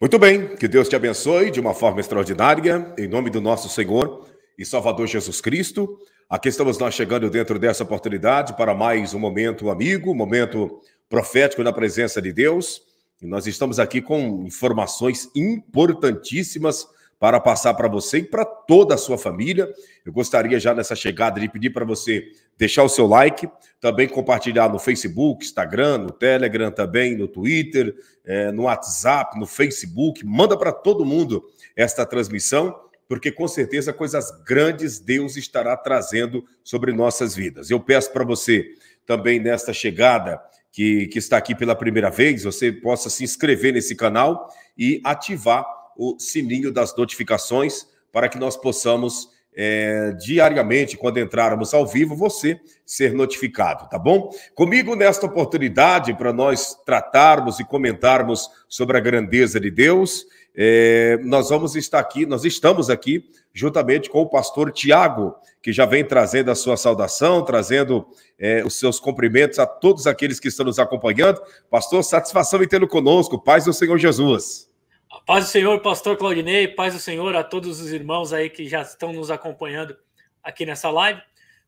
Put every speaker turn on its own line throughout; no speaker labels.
Muito bem, que Deus te abençoe de uma forma extraordinária, em nome do nosso Senhor e Salvador Jesus Cristo. Aqui estamos nós chegando dentro dessa oportunidade para mais um momento amigo, um momento profético na presença de Deus. E nós estamos aqui com informações importantíssimas para passar para você e para toda a sua família. Eu gostaria já nessa chegada de pedir para você deixar o seu like, também compartilhar no Facebook, Instagram, no Telegram, também no Twitter, é, no WhatsApp, no Facebook. Manda para todo mundo esta transmissão porque com certeza coisas grandes Deus estará trazendo sobre nossas vidas. Eu peço para você também nesta chegada que, que está aqui pela primeira vez, você possa se inscrever nesse canal e ativar o sininho das notificações para que nós possamos é, diariamente, quando entrarmos ao vivo, você ser notificado, tá bom? Comigo nesta oportunidade para nós tratarmos e comentarmos sobre a grandeza de Deus, é, nós vamos estar aqui, nós estamos aqui juntamente com o pastor Tiago, que já vem trazendo a sua saudação, trazendo é, os seus cumprimentos a todos aqueles que estão nos acompanhando. Pastor, satisfação em tê-lo conosco, paz do Senhor Jesus.
Paz do Senhor, pastor Claudinei, paz do Senhor a todos os irmãos aí que já estão nos acompanhando aqui nessa live.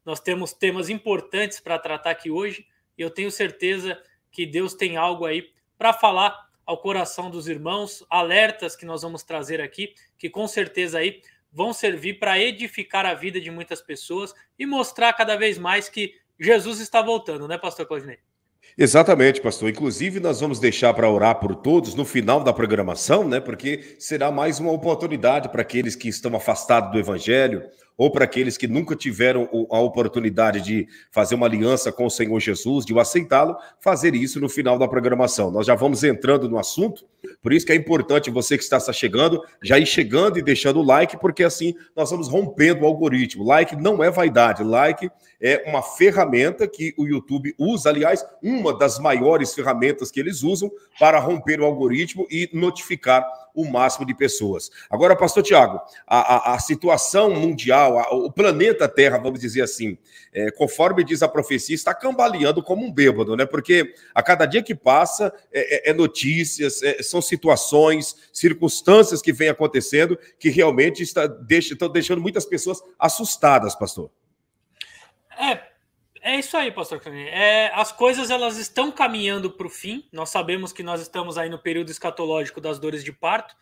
Nós temos temas importantes para tratar aqui hoje e eu tenho certeza que Deus tem algo aí para falar ao coração dos irmãos, alertas que nós vamos trazer aqui, que com certeza aí vão servir para edificar a vida de muitas pessoas e mostrar cada vez mais que Jesus está voltando, né, pastor Claudinei?
Exatamente, pastor. Inclusive, nós vamos deixar para orar por todos no final da programação, né? Porque será mais uma oportunidade para aqueles que estão afastados do Evangelho ou para aqueles que nunca tiveram a oportunidade de fazer uma aliança com o Senhor Jesus, de o aceitá-lo, fazer isso no final da programação. Nós já vamos entrando no assunto, por isso que é importante você que está chegando, já ir chegando e deixando o like, porque assim nós vamos rompendo o algoritmo. Like não é vaidade, like é uma ferramenta que o YouTube usa, aliás, uma das maiores ferramentas que eles usam para romper o algoritmo e notificar o máximo de pessoas. Agora, pastor Tiago, a, a, a situação mundial, a, o planeta Terra, vamos dizer assim, é, conforme diz a profecia, está cambaleando como um bêbado, né? Porque a cada dia que passa é, é, é notícias, é, são situações, circunstâncias que vêm acontecendo que realmente está, deixa, estão deixando muitas pessoas assustadas, pastor.
É, é isso aí, pastor Clemente. É, as coisas elas estão caminhando para o fim. Nós sabemos que nós estamos aí no período escatológico das dores de parto.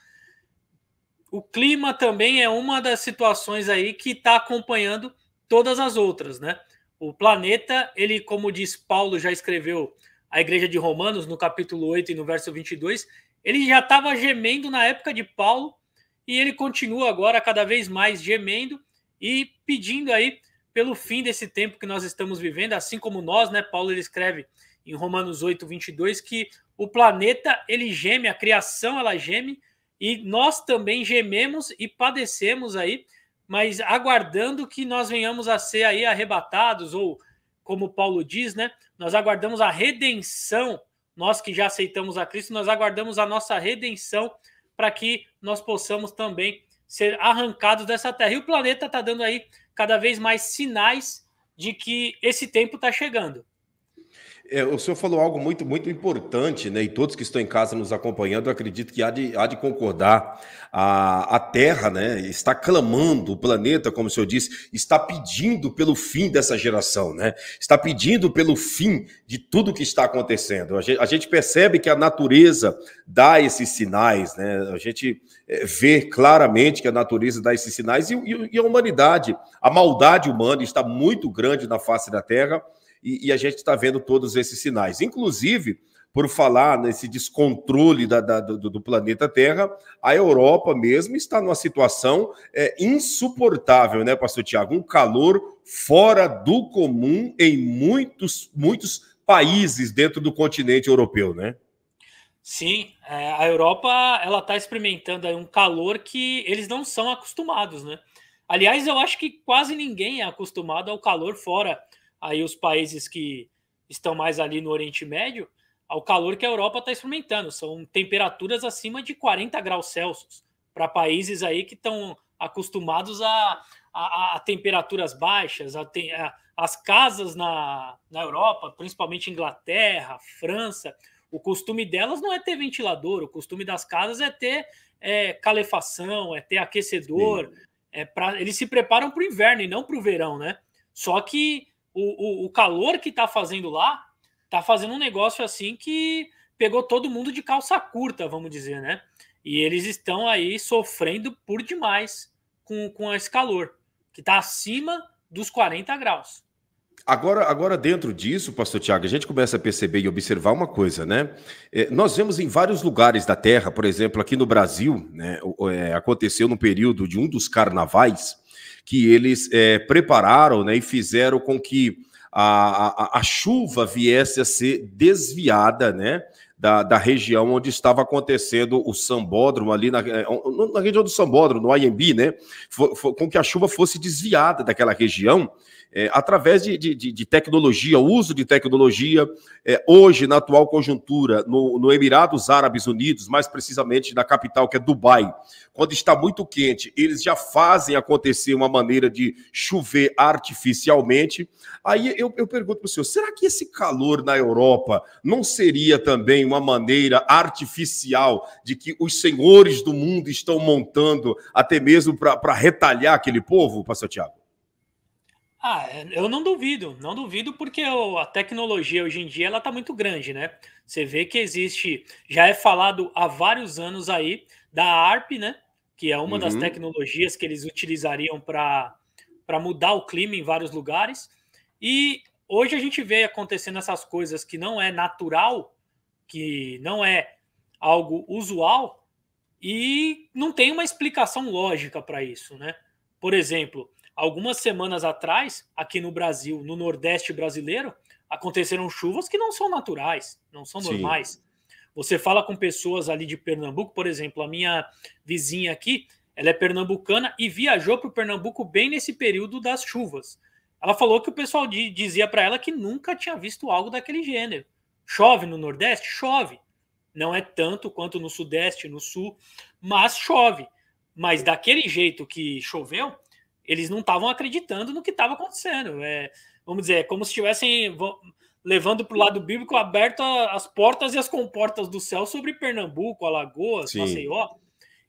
O clima também é uma das situações aí que está acompanhando todas as outras, né? O planeta, ele, como diz Paulo, já escreveu a igreja de Romanos no capítulo 8 e no verso 22, ele já estava gemendo na época de Paulo e ele continua agora cada vez mais gemendo e pedindo aí pelo fim desse tempo que nós estamos vivendo, assim como nós, né? Paulo ele escreve em Romanos 8, 22, que o planeta ele geme, a criação ela geme, e nós também gememos e padecemos aí, mas aguardando que nós venhamos a ser aí arrebatados, ou como Paulo diz, né? Nós aguardamos a redenção, nós que já aceitamos a Cristo, nós aguardamos a nossa redenção para que nós possamos também ser arrancados dessa terra. E o planeta está dando aí cada vez mais sinais de que esse tempo está chegando.
É, o senhor falou algo muito, muito importante, né? E todos que estão em casa nos acompanhando, eu acredito que há de, há de concordar. A, a Terra, né, está clamando, o planeta, como o senhor disse, está pedindo pelo fim dessa geração, né? Está pedindo pelo fim de tudo que está acontecendo. A gente, a gente percebe que a natureza dá esses sinais, né? A gente é, vê claramente que a natureza dá esses sinais e, e, e a humanidade, a maldade humana está muito grande na face da Terra e, e a gente está vendo todos esses sinais. Inclusive, por falar nesse descontrole da, da, do, do, planeta Terra, a Europa mesmo está numa situação é, insuportável, né, pastor Tiago? Um calor fora do comum em muitos, muitos países dentro do continente europeu, né?
Sim, é, a Europa ela está experimentando um calor que eles não são acostumados, né? Aliás, eu acho que quase ninguém é acostumado ao calor fora aí os países que estão mais ali no Oriente Médio, ao calor que a Europa está experimentando. São temperaturas acima de 40 graus Celsius para países aí que estão acostumados a, a, a, temperaturas baixas, a, a as casas na, na Europa, principalmente Inglaterra, França, o costume delas não é ter ventilador, o costume das casas é ter é, calefação, é ter aquecedor. É pra, eles se preparam para o inverno e não para o verão, né? Só que o, o, o calor que está fazendo lá está fazendo um negócio assim que pegou todo mundo de calça curta, vamos dizer, né? E eles estão aí sofrendo por demais com, com esse calor, que está acima dos 40 graus.
Agora, agora, dentro disso, pastor Tiago, a gente começa a perceber e observar uma coisa, né? É, nós vemos em vários lugares da Terra, por exemplo, aqui no Brasil, né, é, aconteceu no período de um dos carnavais, que eles é, prepararam né, e fizeram com que a, a, a, chuva viesse a ser desviada, né? Da, da região onde estava acontecendo o sambódromo, ali na, é, na região do sambódromo, no IMB, né? com que a chuva fosse desviada daquela região é, através de, de, de, tecnologia, o uso de tecnologia, é, hoje, na atual conjuntura, no, no, Emirados Árabes Unidos, mais precisamente na capital, que é Dubai, quando está muito quente, eles já fazem acontecer uma maneira de chover artificialmente. Aí eu, eu pergunto para o senhor, será que esse calor na Europa não seria também uma maneira artificial de que os senhores do mundo estão montando, até mesmo para retalhar aquele povo, pastor Tiago?
Ah, eu não duvido, não duvido porque a tecnologia hoje em dia ela está muito grande, né? Você vê que existe, já é falado há vários anos aí da ARP, né? Que é uma uhum. das tecnologias que eles utilizariam para mudar o clima em vários lugares. E hoje a gente vê acontecendo essas coisas que não é natural, que não é algo usual e não tem uma explicação lógica para isso, né? Por exemplo, Algumas semanas atrás, aqui no Brasil, no Nordeste brasileiro, aconteceram chuvas que não são naturais, não são normais. Sim. Você fala com pessoas ali de Pernambuco, por exemplo, a minha vizinha aqui, ela é pernambucana e viajou para o Pernambuco bem nesse período das chuvas. Ela falou que o pessoal dizia para ela que nunca tinha visto algo daquele gênero. Chove no Nordeste? Chove. Não é tanto quanto no Sudeste, no Sul, mas chove. Mas daquele jeito que choveu, eles não estavam acreditando no que estava acontecendo. É, vamos dizer, é como se estivessem levando para o lado bíblico aberto as portas e as comportas do céu sobre Pernambuco, Alagoas, Sim. Maceió.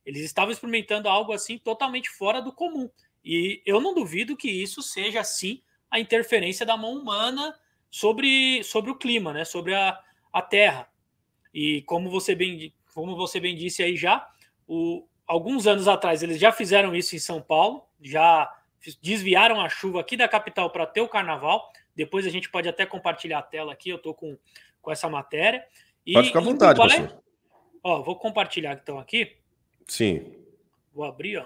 Eles estavam experimentando algo assim totalmente fora do comum. E eu não duvido que isso seja, sim, a interferência da mão humana sobre, sobre o clima, né? sobre a, a Terra. E como você bem, como você bem disse aí já, o, alguns anos atrás eles já fizeram isso em São Paulo, já desviaram a chuva aqui da capital para ter o carnaval. Depois a gente pode até compartilhar a tela aqui, eu estou com, com essa matéria. E, pode ficar à vontade, Valé... Ó, vou compartilhar então aqui. Sim. Vou abrir, ó.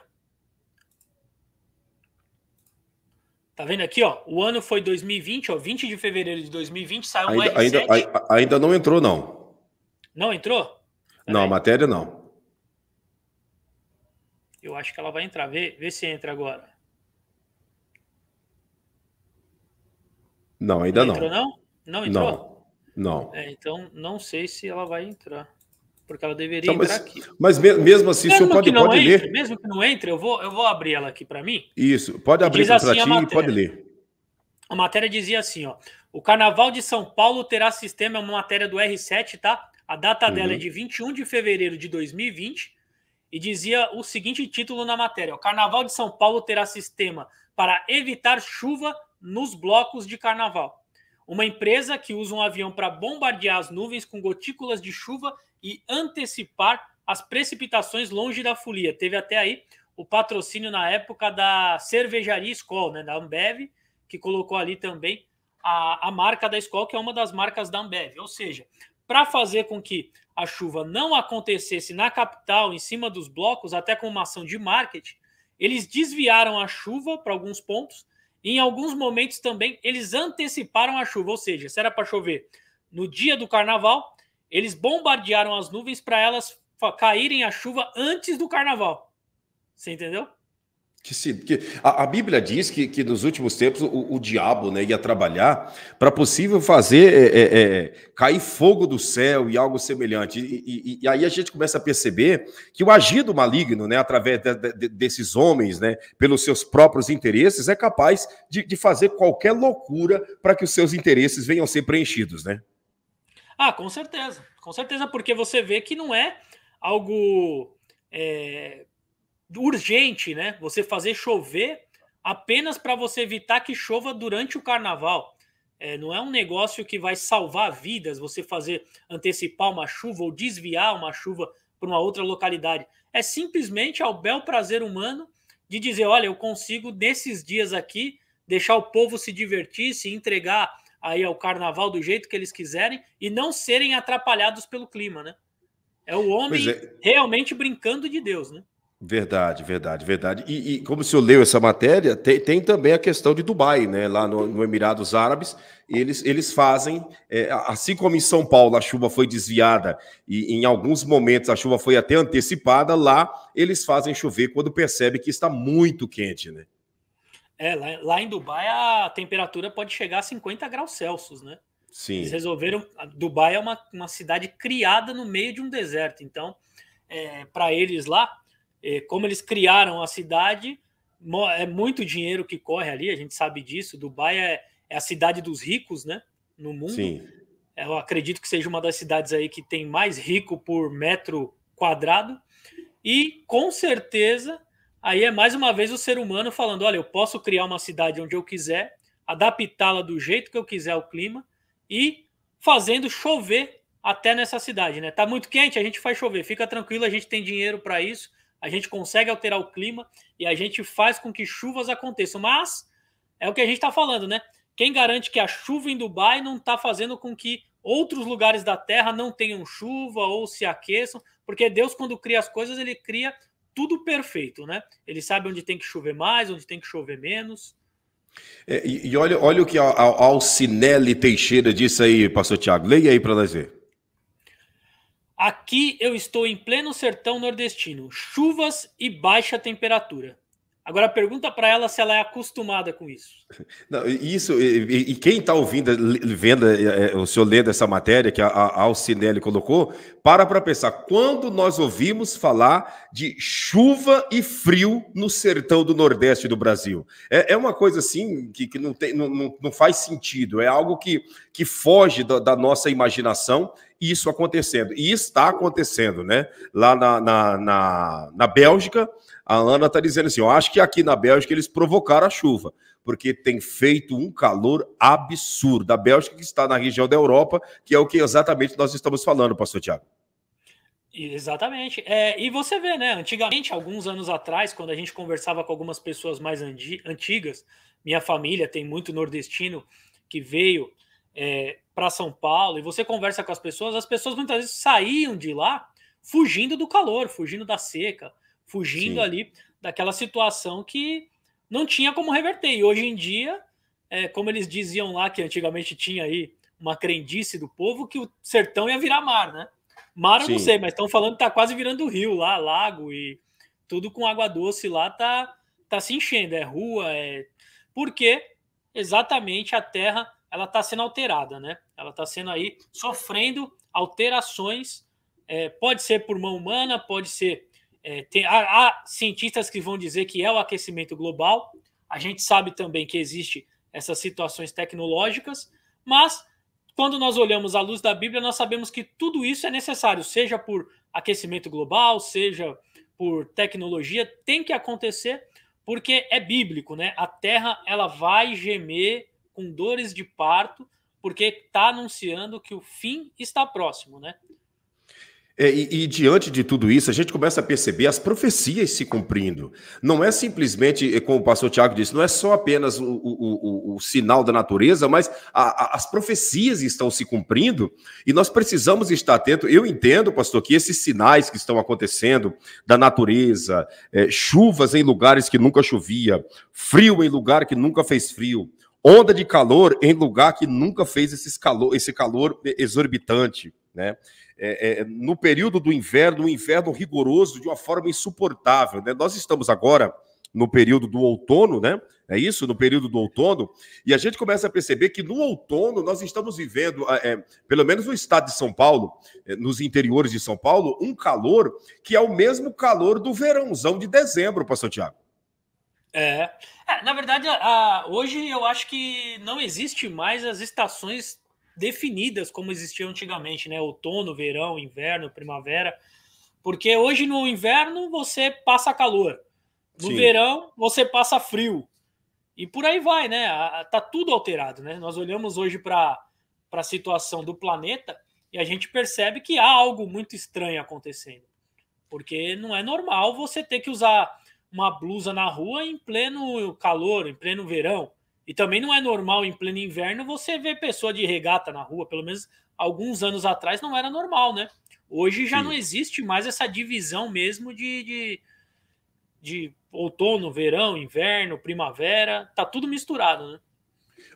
Tá vendo aqui, ó? O ano foi 2020, ó. 20 de fevereiro de 2020 saiu ainda, um R7.
Ainda, ainda, não entrou, não.
Não entrou? Tá
não, a matéria não.
Eu acho que ela vai entrar. Vê, vê se entra agora.
Não, ainda não. Entrou, não? Não entrou? Não. não.
É, então, não sei se ela vai entrar. Porque ela deveria então, mas, entrar aqui. Mas mesmo assim, mesmo o senhor pode, pode entre, ler. Mesmo que não entre, eu vou, eu vou abrir ela aqui para mim.
Isso, pode abrir assim para ti e pode ler.
A matéria dizia assim, ó. O Carnaval de São Paulo terá sistema, é uma matéria do R7, tá? A data dela é uhum. é de 21 de fevereiro de 2020 e dizia o seguinte título na matéria: O Carnaval de São Paulo terá sistema para evitar chuva nos blocos de carnaval. Uma empresa que usa um avião para bombardear as nuvens com gotículas de chuva e antecipar as precipitações longe da folia. Teve até aí o patrocínio na época da cervejaria Skol, né, da Ambev, que colocou ali também a, a marca da Skol, que é uma das marcas da Ambev. Ou seja, para fazer com que a chuva não acontecesse na capital, em cima dos blocos, até com uma ação de marketing, eles desviaram a chuva para alguns pontos. E em alguns momentos também eles anteciparam a chuva, ou seja, se era para chover no dia do carnaval, eles bombardearam as nuvens para elas caírem a chuva antes do carnaval. Você entendeu?
Que se, que a, a Bíblia diz que, que nos últimos tempos o, o diabo né, ia trabalhar para possível fazer é, é, é, cair fogo do céu e algo semelhante. E, e, e, aí a gente começa a perceber que o agir do maligno, né, através de, de, desses homens, né, pelos seus próprios interesses, é capaz de, de fazer qualquer loucura para que os seus interesses venham a ser preenchidos. Né?
Ah, com certeza. Com certeza, porque você vê que não é algo. É, urgente, né? Você fazer chover apenas para você evitar que chova durante o carnaval. É, não é um negócio que vai salvar vidas você fazer antecipar uma chuva ou desviar uma chuva para uma outra localidade. É simplesmente ao bel prazer humano de dizer: olha, eu consigo nesses dias aqui deixar o povo se divertir, se entregar aí ao carnaval do jeito que eles quiserem e não serem atrapalhados pelo clima, né? É o homem é. realmente brincando de Deus, né?
Verdade, verdade, verdade. E, e como o senhor leu essa matéria, tem, tem, também a questão de Dubai, né? Lá no, no Emirados Árabes, eles, eles fazem, é, assim como em São Paulo a chuva foi desviada e em alguns momentos a chuva foi até antecipada, lá eles fazem chover quando percebe que está muito quente, né?
É, lá, lá em Dubai a temperatura pode chegar a 50 graus Celsius, né? Sim. Eles resolveram. Dubai é uma, uma cidade criada no meio de um deserto, então é, para eles lá é, como eles criaram a cidade, é muito dinheiro que corre ali, a gente sabe disso. Dubai é, é a cidade dos ricos, né? No mundo. Sim. Eu acredito que seja uma das cidades aí que tem mais rico por metro quadrado. E com certeza, aí é mais uma vez o ser humano falando: olha, eu posso criar uma cidade onde eu quiser, adaptá-la do jeito que eu quiser ao clima e fazendo chover até nessa cidade, né? Tá muito quente, a gente faz chover, fica tranquilo, a gente tem dinheiro para isso a gente consegue alterar o clima e a gente faz com que chuvas aconteçam. Mas é o que a gente está falando, né? Quem garante que a chuva em Dubai não está fazendo com que outros lugares da Terra não tenham chuva ou se aqueçam? Porque Deus, quando cria as coisas, ele cria tudo perfeito, né? Ele sabe onde tem que chover mais, onde tem que chover menos.
É, e, e, olha, olha o que a, a Alcinelli Teixeira disse aí, pastor Tiago. Leia aí para nós ver.
Aqui eu estou em pleno sertão nordestino, chuvas e baixa temperatura. Agora pergunta para ela se ela é acostumada com isso.
Não, isso e, e quem está ouvindo, vendo é, é, o senhor lendo essa matéria que a, a Alcinelli colocou, para para pensar quando nós ouvimos falar de chuva e frio no sertão do Nordeste do Brasil. É, é uma coisa assim que, que não, tem, não, não, faz sentido. É algo que, que foge da, da nossa imaginação isso acontecendo. E está acontecendo, né? Lá na, na, na, na Bélgica, a Ana está dizendo assim: eu acho que aqui na Bélgica eles provocaram a chuva, porque tem feito um calor absurdo. A Bélgica que está na região da Europa, que é o que exatamente nós estamos falando, pastor Tiago.
Exatamente. É, e você vê, né? Antigamente, alguns anos atrás, quando a gente conversava com algumas pessoas mais antigas, minha família tem muito nordestino que veio é, para São Paulo e você conversa com as pessoas, as pessoas muitas vezes saíam de lá fugindo do calor, fugindo da seca, fugindo Sim. ali daquela situação que não tinha como reverter. E hoje em dia, é, como eles diziam lá que antigamente tinha aí uma crendice do povo que o sertão ia virar mar, né? Mar eu Sim. não sei, mas estão falando que tá quase virando rio lá, lago e tudo com água doce lá tá tá se enchendo, é rua, é porque exatamente a terra ela tá sendo alterada, né? Ela está sendo aí sofrendo alterações, é, pode ser por mão humana, pode ser. É, tem, há, há cientistas que vão dizer que é o aquecimento global, a gente sabe também que existe essas situações tecnológicas, mas quando nós olhamos à luz da Bíblia, nós sabemos que tudo isso é necessário, seja por aquecimento global, seja por tecnologia, tem que acontecer porque é bíblico, né? A terra ela vai gemer com dores de parto porque está anunciando que o fim está próximo, né?
É, e, e, diante de tudo isso, a gente começa a perceber as profecias se cumprindo. Não é simplesmente, é, como o pastor Tiago disse, não é só apenas o, o, o, o sinal da natureza, mas a, a, as profecias estão se cumprindo e nós precisamos estar atentos. Eu entendo, pastor, que esses sinais que estão acontecendo da natureza, é, chuvas em lugares que nunca chovia, frio em lugar que nunca fez frio, Onda de calor em lugar que nunca fez calor, esse calor exorbitante, né? É, é, no período do inverno, um inverno rigoroso de uma forma insuportável. Né? Nós estamos agora no período do outono, né? É isso, no período do outono, e a gente começa a perceber que no outono nós estamos vivendo, é, pelo menos no estado de São Paulo, é, nos interiores de São Paulo, um calor que é o mesmo calor do verãozão de dezembro, Pastor Tiago.
É. é na verdade, a, hoje eu acho que não existe mais as estações definidas como existiam antigamente, né? Outono, verão, inverno, primavera. Porque hoje no inverno você passa calor,
no Sim. verão
você passa frio. E por aí vai, né? Tá tudo alterado, né? Nós olhamos hoje para a situação do planeta e a gente percebe que há algo muito estranho acontecendo. Porque não é normal você ter que usar uma blusa na rua em pleno calor, em pleno verão. E também não é normal em pleno inverno você ver pessoa de regata na rua, pelo menos alguns anos atrás não era normal, né? Hoje já Sim. não existe mais essa divisão mesmo de, de, de outono, verão, inverno, primavera, tá tudo misturado, né?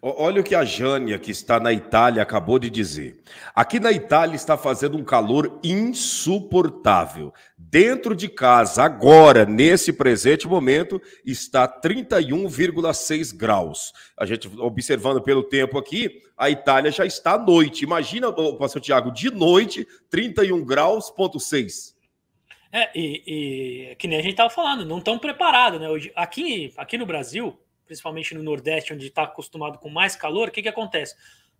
Olha o que a Jânia, que está na Itália, acabou de dizer. Aqui na Itália está fazendo um calor insuportável. Dentro de casa, agora, nesse presente momento, está 31,6 graus. A gente observando pelo tempo aqui, a Itália já está à noite. Imagina, pastor Tiago, de noite, 31 graus, ponto 6.
É, e, e que nem a gente estava falando, não estão preparados, né? Hoje, aqui, aqui no Brasil, principalmente no Nordeste, onde está acostumado com mais calor, o que, que acontece?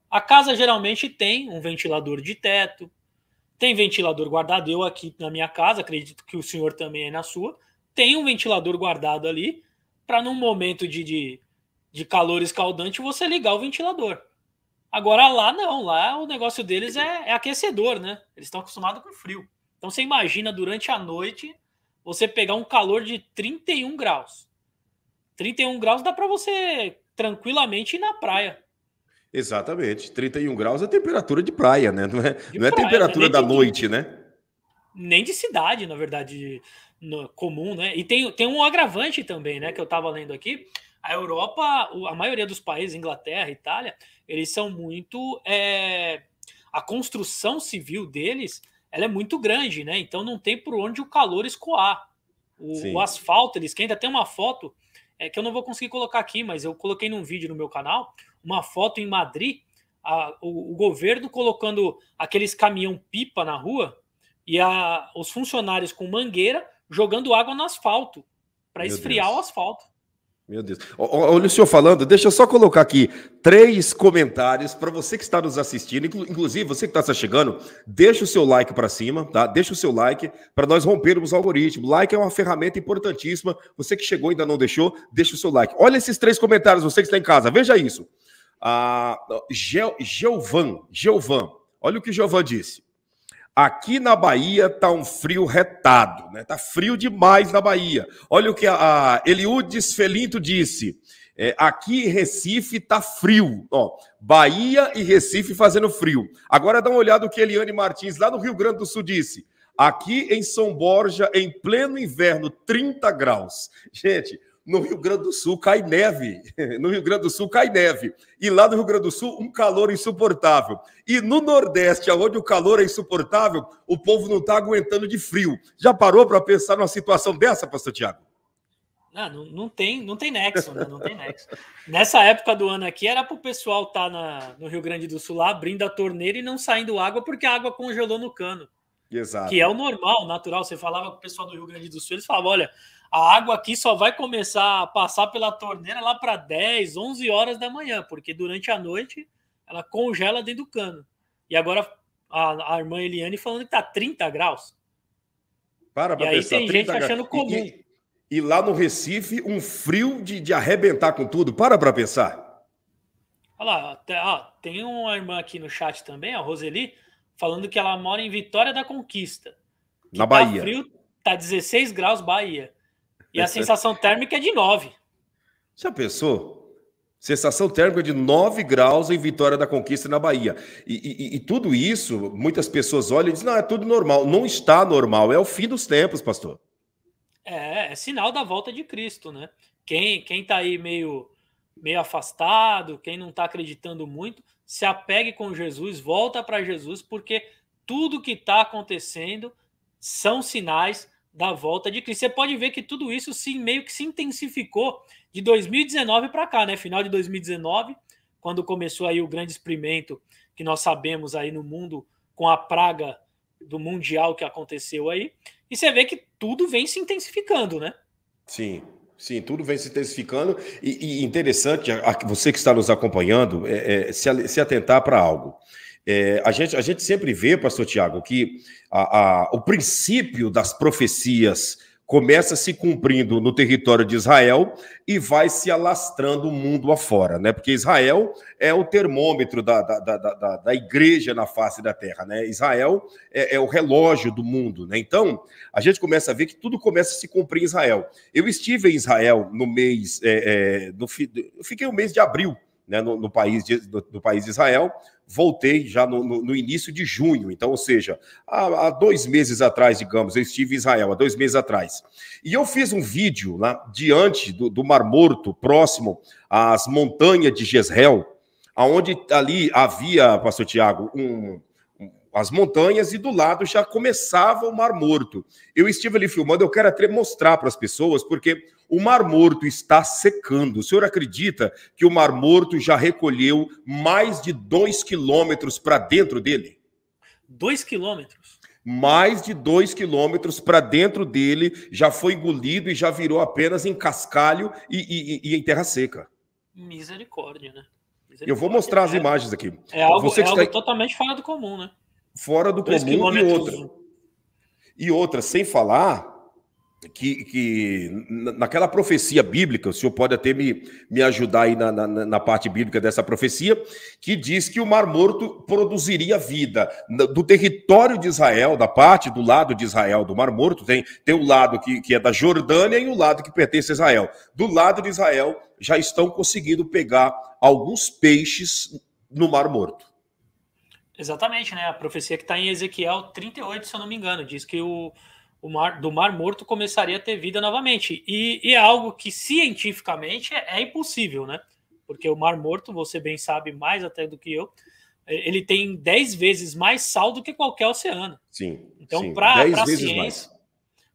A casa geralmente tem um ventilador de teto, tem ventilador guardado. Eu aqui na minha casa, acredito que o senhor também é na sua, tem um ventilador guardado ali para num momento de, de, de calor escaldante você ligar o ventilador. Agora lá não, lá o negócio deles é, é aquecedor, né? Eles estão acostumados com frio. Então você imagina durante a noite você pegar um calor de 31 graus. 31 graus dá para você tranquilamente ir na praia.
Exatamente. 31 graus é temperatura de praia, né? Não é, não é né? temperatura da de, noite, né?
Nem de cidade, na verdade, no, comum, né? E tem, tem um agravante também, né? Que eu estava lendo aqui. A Europa, a maioria dos países, Inglaterra, Itália, eles são muito. É, a construção civil deles ela é muito grande, né? Então não tem por onde o calor escoar. O, o asfalto ele esquenta. Tem uma foto é, que eu não vou conseguir colocar aqui, mas eu coloquei num vídeo no meu canal uma foto em Madrid, a, o, o, governo colocando aqueles caminhão pipa na rua e a, os funcionários com mangueira jogando água no asfalto para esfriar Deus. o asfalto.
Meu Deus. Olha o senhor falando, deixa eu só colocar aqui três comentários para você que está nos assistindo, inclusive você que está chegando, deixa o seu like para cima, tá? Deixa o seu like para nós rompermos o algoritmo. Like é uma ferramenta importantíssima. Você que chegou e ainda não deixou, deixa o seu like. Olha esses três comentários, você que está em casa, veja isso. Ah, Geovan, Geovan, olha o que Geovan disse. Aqui na Bahia tá um frio retado, né? Tá frio demais na Bahia. Olha o que a Eliudes Felinto disse. É, aqui Recife tá frio, ó. Bahia e Recife fazendo frio. Agora dá uma olhada o que Eliane Martins lá no Rio Grande do Sul disse. Aqui em São Borja, em pleno inverno, 30 graus. Gente, no Rio Grande do Sul cai neve. No Rio Grande do Sul cai neve. E lá no Rio Grande do Sul, um calor insuportável. E no Nordeste, onde o calor é insuportável, o povo não está aguentando de frio. Já parou para pensar numa situação dessa, pastor Tiago?
Ah, não, não, tem, não tem nexo, né? não tem nexo. Nessa época do ano aqui, era para o pessoal estar tá no Rio Grande do Sul lá, abrindo a torneira e não saindo água, porque a água congelou no cano.
Exato. Que é o
normal, natural. Você falava com o pessoal do Rio Grande do Sul, eles falavam: olha, a água aqui só vai começar a passar pela torneira lá para 10, 11 horas da manhã, porque durante a noite ela congela dentro do cano. E agora a, a irmã Eliane falando que tá 30 graus.
Para para e pensar, tem gente graus. achando comum. E, e, lá no Recife, um frio de, de arrebentar com tudo. Para para pensar.
Olha lá, tem, ó, tem uma irmã aqui no chat também, a Roseli, falando que ela mora em Vitória da Conquista.
Na tá Bahia. Frio,
tá 16 graus Bahia.
E a sensação
térmica é de 9.
Já pensou? Sensação térmica de 9 graus em Vitória da Conquista na Bahia. E, e, e, tudo isso, muitas pessoas olham e dizem, não, é tudo normal. Não está normal, é o fim dos tempos, pastor.
É, é sinal da volta de Cristo, né? Quem, quem tá aí meio, meio afastado, quem não está acreditando muito, se apegue com Jesus, volta para Jesus, porque tudo que está acontecendo são sinais da volta de Cristo. Você pode ver que tudo isso se meio que se intensificou de 2019 para cá, né? Final de 2019, quando começou aí o grande experimento que nós sabemos aí no mundo com a praga do mundial que aconteceu aí. E você vê que tudo vem se intensificando, né?
Sim, Sim, tudo vem se intensificando e, e interessante, a, a, você que está nos acompanhando, é, é, se, se atentar para algo. É, a, gente, a gente sempre vê, pastor Tiago, que a, a, o princípio das profecias começa se cumprindo no território de Israel e vai se alastrando o mundo afora, né? Porque Israel é o termômetro da, da, da, da, da igreja na face da terra, né? Israel é, é, o relógio do mundo, né? Então, a gente começa a ver que tudo começa a se cumprir em Israel. Eu estive em Israel no mês, é, é, no, eu fiquei no mês de abril, né, no, no, país de, no, no, país de Israel. Voltei já no, no, início de junho, então, ou seja, há, há, dois meses atrás, digamos, eu estive em Israel, há dois meses atrás. E eu fiz um vídeo lá diante do, do Mar Morto, próximo às montanhas de Jezreel, aonde ali havia, pastor Tiago, um, as montanhas e do lado já começava o Mar Morto. Eu estive ali filmando, eu quero até mostrar para as pessoas, porque o Mar Morto está secando. O senhor acredita que o Mar Morto já recolheu mais de dois quilômetros para dentro dele? Dois quilômetros? mais de dois quilômetros para dentro dele, já foi engolido e já virou apenas em cascalho e, e, e em terra seca.
Misericórdia, né?
Misericórdia. Eu vou mostrar as é, imagens aqui. É algo, é algo está...
totalmente fora do comum, né?
fora do comum e outra. E outra, sem falar que, que naquela profecia bíblica, o senhor pode até me, me ajudar aí na, na, na, parte bíblica dessa profecia, que diz que o Mar Morto produziria vida. Do território de Israel, da parte do lado de Israel do Mar Morto, tem, tem o lado que, que é da Jordânia e o lado que pertence a Israel. Do lado de Israel, já estão conseguindo pegar alguns peixes no Mar Morto.
Exatamente, né? A profecia que está em Ezequiel 38, se eu não me engano, diz que o, o mar, do mar morto começaria a ter vida novamente. E, e é algo que cientificamente é, é, impossível, né? Porque o mar morto, você bem sabe mais até do que eu, é, ele tem 10 vezes mais sal do que qualquer oceano. Sim. Então, para a ciência,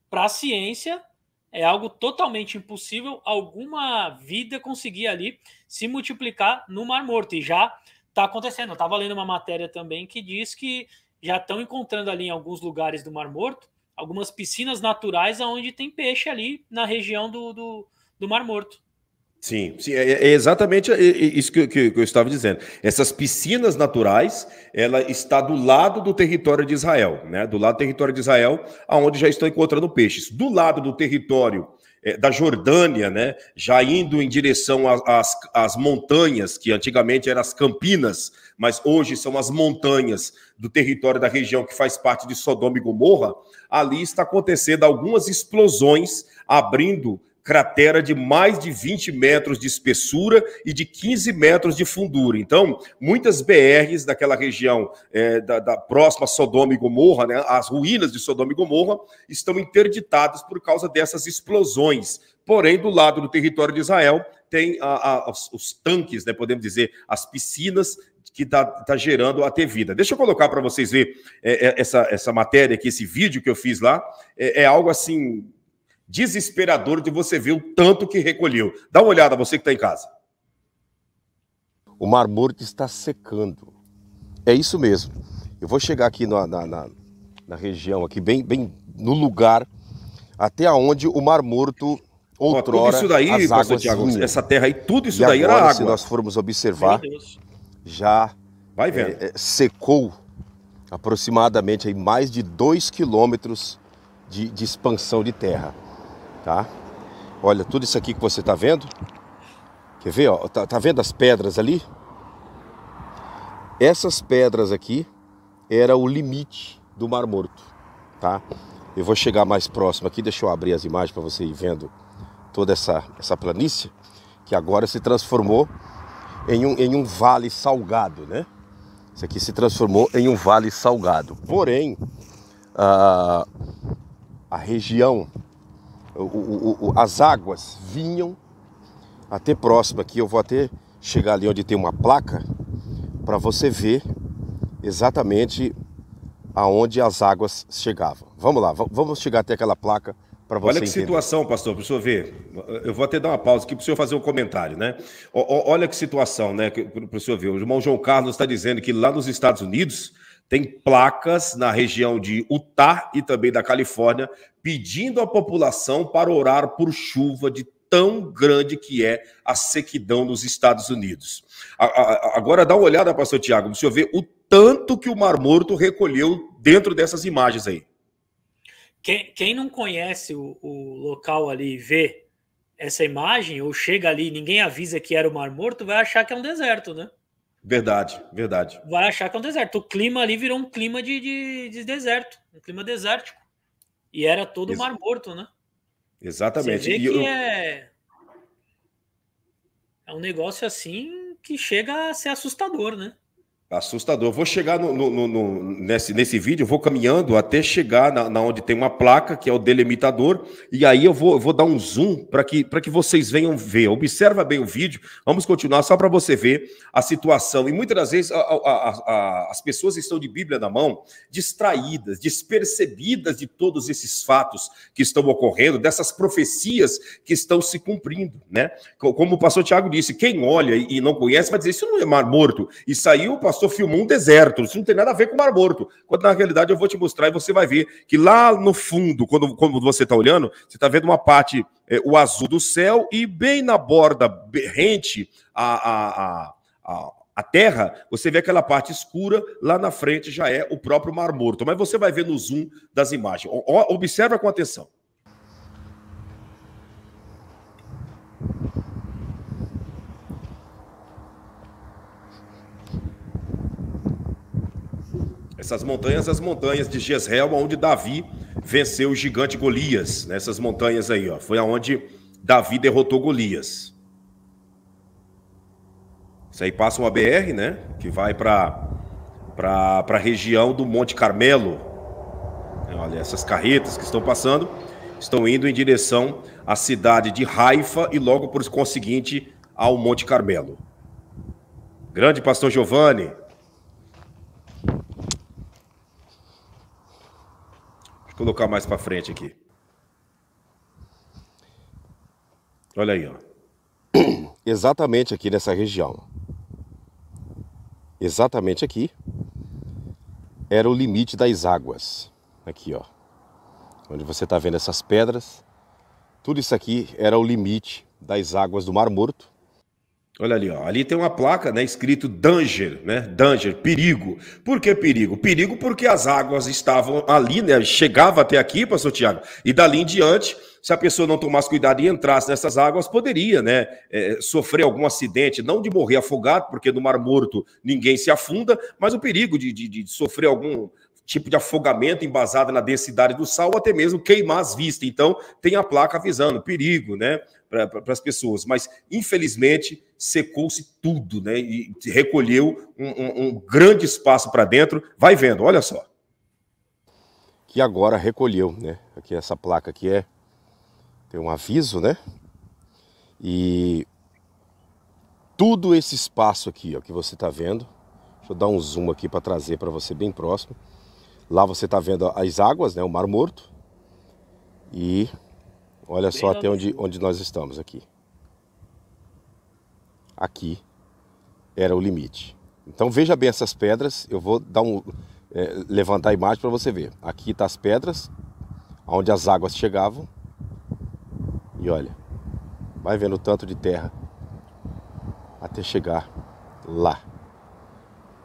para a ciência, é algo totalmente impossível alguma vida conseguir ali se multiplicar no mar morto. E já está acontecendo. Eu estava lendo uma matéria também que diz que já estão encontrando ali em alguns lugares do Mar Morto algumas piscinas naturais onde tem peixe ali na região do, do, do Mar Morto.
Sim, sim, é, é exatamente é, é isso que, que, que, eu estava dizendo. Essas piscinas naturais, ela está do lado do território de Israel, né? Do lado do território de Israel, aonde já estão encontrando peixes. Do lado do território eh, da Jordânia, né, já indo em direção às, às montanhas, que antigamente eram as Campinas, mas hoje são as montanhas do território da região que faz parte de Sodoma e Gomorra, ali está acontecendo algumas explosões, abrindo cratera de mais de 20 metros de espessura e de 15 metros de fundura. Então, muitas BRs daquela região é, da, da, próxima Sodoma e Gomorra, né, as ruínas de Sodoma e Gomorra, estão interditadas por causa dessas explosões. Porém, do lado do território de Israel, tem a, a, os, os tanques, né, podemos dizer, as piscinas que está tá gerando a ter vida. Deixa eu colocar para vocês ver é, é, essa, essa matéria aqui, esse vídeo que eu fiz lá. É, é algo assim desesperador de você ver o tanto que recolheu. Dá uma olhada, você que está em casa. O Mar Morto está secando. É isso mesmo. Eu vou chegar aqui na, na, na, na região, aqui bem, bem no lugar até onde o Mar Morto outrora. Ó, tudo isso daí, as águas essa terra aí, tudo isso e daí agora, era água. Se nós formos observar, já Vai vendo. É, é, secou aproximadamente aí mais de 2 quilômetros de, de expansão de terra tá? Olha, tudo isso aqui que você tá vendo. Quer ver, ó? Tá, tá vendo as pedras ali? Essas pedras aqui era o limite do Mar Morto, tá? Eu vou chegar mais próximo aqui, deixa eu abrir as imagens para você ir vendo toda essa, essa planície, que agora se transformou em um, em um vale salgado, né? Isso aqui se transformou em um vale salgado. Porém, a, ah, a região o, o, as águas vinham até próximo aqui. Eu vou até chegar ali onde tem uma placa para você ver exatamente aonde as águas chegavam. Vamos lá, vamos chegar até aquela placa para você Olha que entender. situação, pastor, para o senhor ver. Eu vou até dar uma pausa aqui para o senhor fazer um comentário, né? O, olha que situação, né, para o senhor ver. O irmão João Carlos está dizendo que lá nos Estados Unidos tem placas na região de Utah e também da Califórnia pedindo à população para orar por chuva de tão grande que é a sequidão nos Estados Unidos. A, a, agora dá uma olhada, pastor Tiago, para o senhor ver o tanto que o Mar Morto recolheu dentro dessas imagens aí.
Quem, quem não conhece o, o local ali e vê essa imagem, ou chega ali e ninguém avisa que era o Mar Morto, vai achar que é um deserto, né?
Verdade, verdade.
Vai achar que é um deserto. O clima ali virou um clima de, de, de deserto, um clima desértico. E era todo Ex Mar Morto, né?
Exatamente. Você vê e que eu...
é... é um negócio assim que chega a ser assustador, né?
Assustador. Vou chegar no, no, no, nesse, nesse vídeo, vou caminhando até chegar na, na, onde tem uma placa, que é o delimitador, e aí eu vou, vou dar um zoom para que, que vocês venham ver. Observa bem o vídeo, vamos continuar só para você ver a situação. E muitas das vezes a, a, a, as pessoas estão de Bíblia na mão, distraídas, despercebidas de todos esses fatos que estão ocorrendo, dessas profecias que estão se cumprindo. Né? Como o pastor Tiago disse, quem olha e não conhece vai dizer, isso não é mar morto. E saiu o pastor pastor filmou um deserto, isso não tem nada a ver com o Mar Morto. Quando na realidade eu vou te mostrar e você vai ver que lá no fundo, quando, quando você está olhando, você está vendo uma parte, é, o azul do céu, e bem na borda rente a, a, a, a terra, você vê aquela parte escura, lá na frente já é o próprio Mar Morto. Mas você vai ver no zoom das imagens. O, observa com atenção. Essas montanhas, as montanhas de Jezreel, onde Davi venceu o gigante Golias. Nessas né? montanhas aí, ó, foi aonde Davi derrotou Golias. Isso aí passa uma BR, né? Que vai para para a região do Monte Carmelo. Olha, essas carretas que estão passando estão indo em direção à cidade de Haifa e logo por conseguinte ao Monte Carmelo. Grande pastor Giovanni, colocar mais para frente aqui. Olha aí, ó. Exatamente aqui nessa região. Exatamente aqui era o limite das águas. Aqui, ó. Onde você está vendo essas pedras. Tudo isso aqui era o limite das águas do Mar Morto Olha ali, ó. ali tem uma placa né, escrito danger, né? Danger, perigo. Por que perigo? Perigo porque as águas estavam ali, né? Chegava até aqui, pastor Tiago, e dali em diante, se a pessoa não tomasse cuidado e entrasse nessas águas, poderia né, é, sofrer algum acidente, não de morrer afogado, porque no Mar Morto ninguém se afunda, mas o perigo de, de, de sofrer algum tipo de afogamento embasada na densidade do sal, ou até mesmo queimar as vistas. Então, tem a placa avisando, perigo, né, para as pessoas. Mas, infelizmente, secou-se tudo, né, e recolheu um, um, um grande espaço para dentro. Vai vendo, olha só. Que agora recolheu, né? Aqui essa placa aqui é tem um aviso, né? E tudo esse espaço aqui, ó, que você está vendo, deixa eu dar um zoom aqui para trazer para você bem próximo. Lá você está vendo as águas, né, o Mar Morto. E olha Bem só até onde, onde nós estamos aqui. Aqui era o limite. Então veja bem essas pedras, eu vou dar um, é, levantar a imagem para você ver. Aqui está as pedras, onde as águas chegavam. E olha, vai vendo o tanto de terra até chegar lá,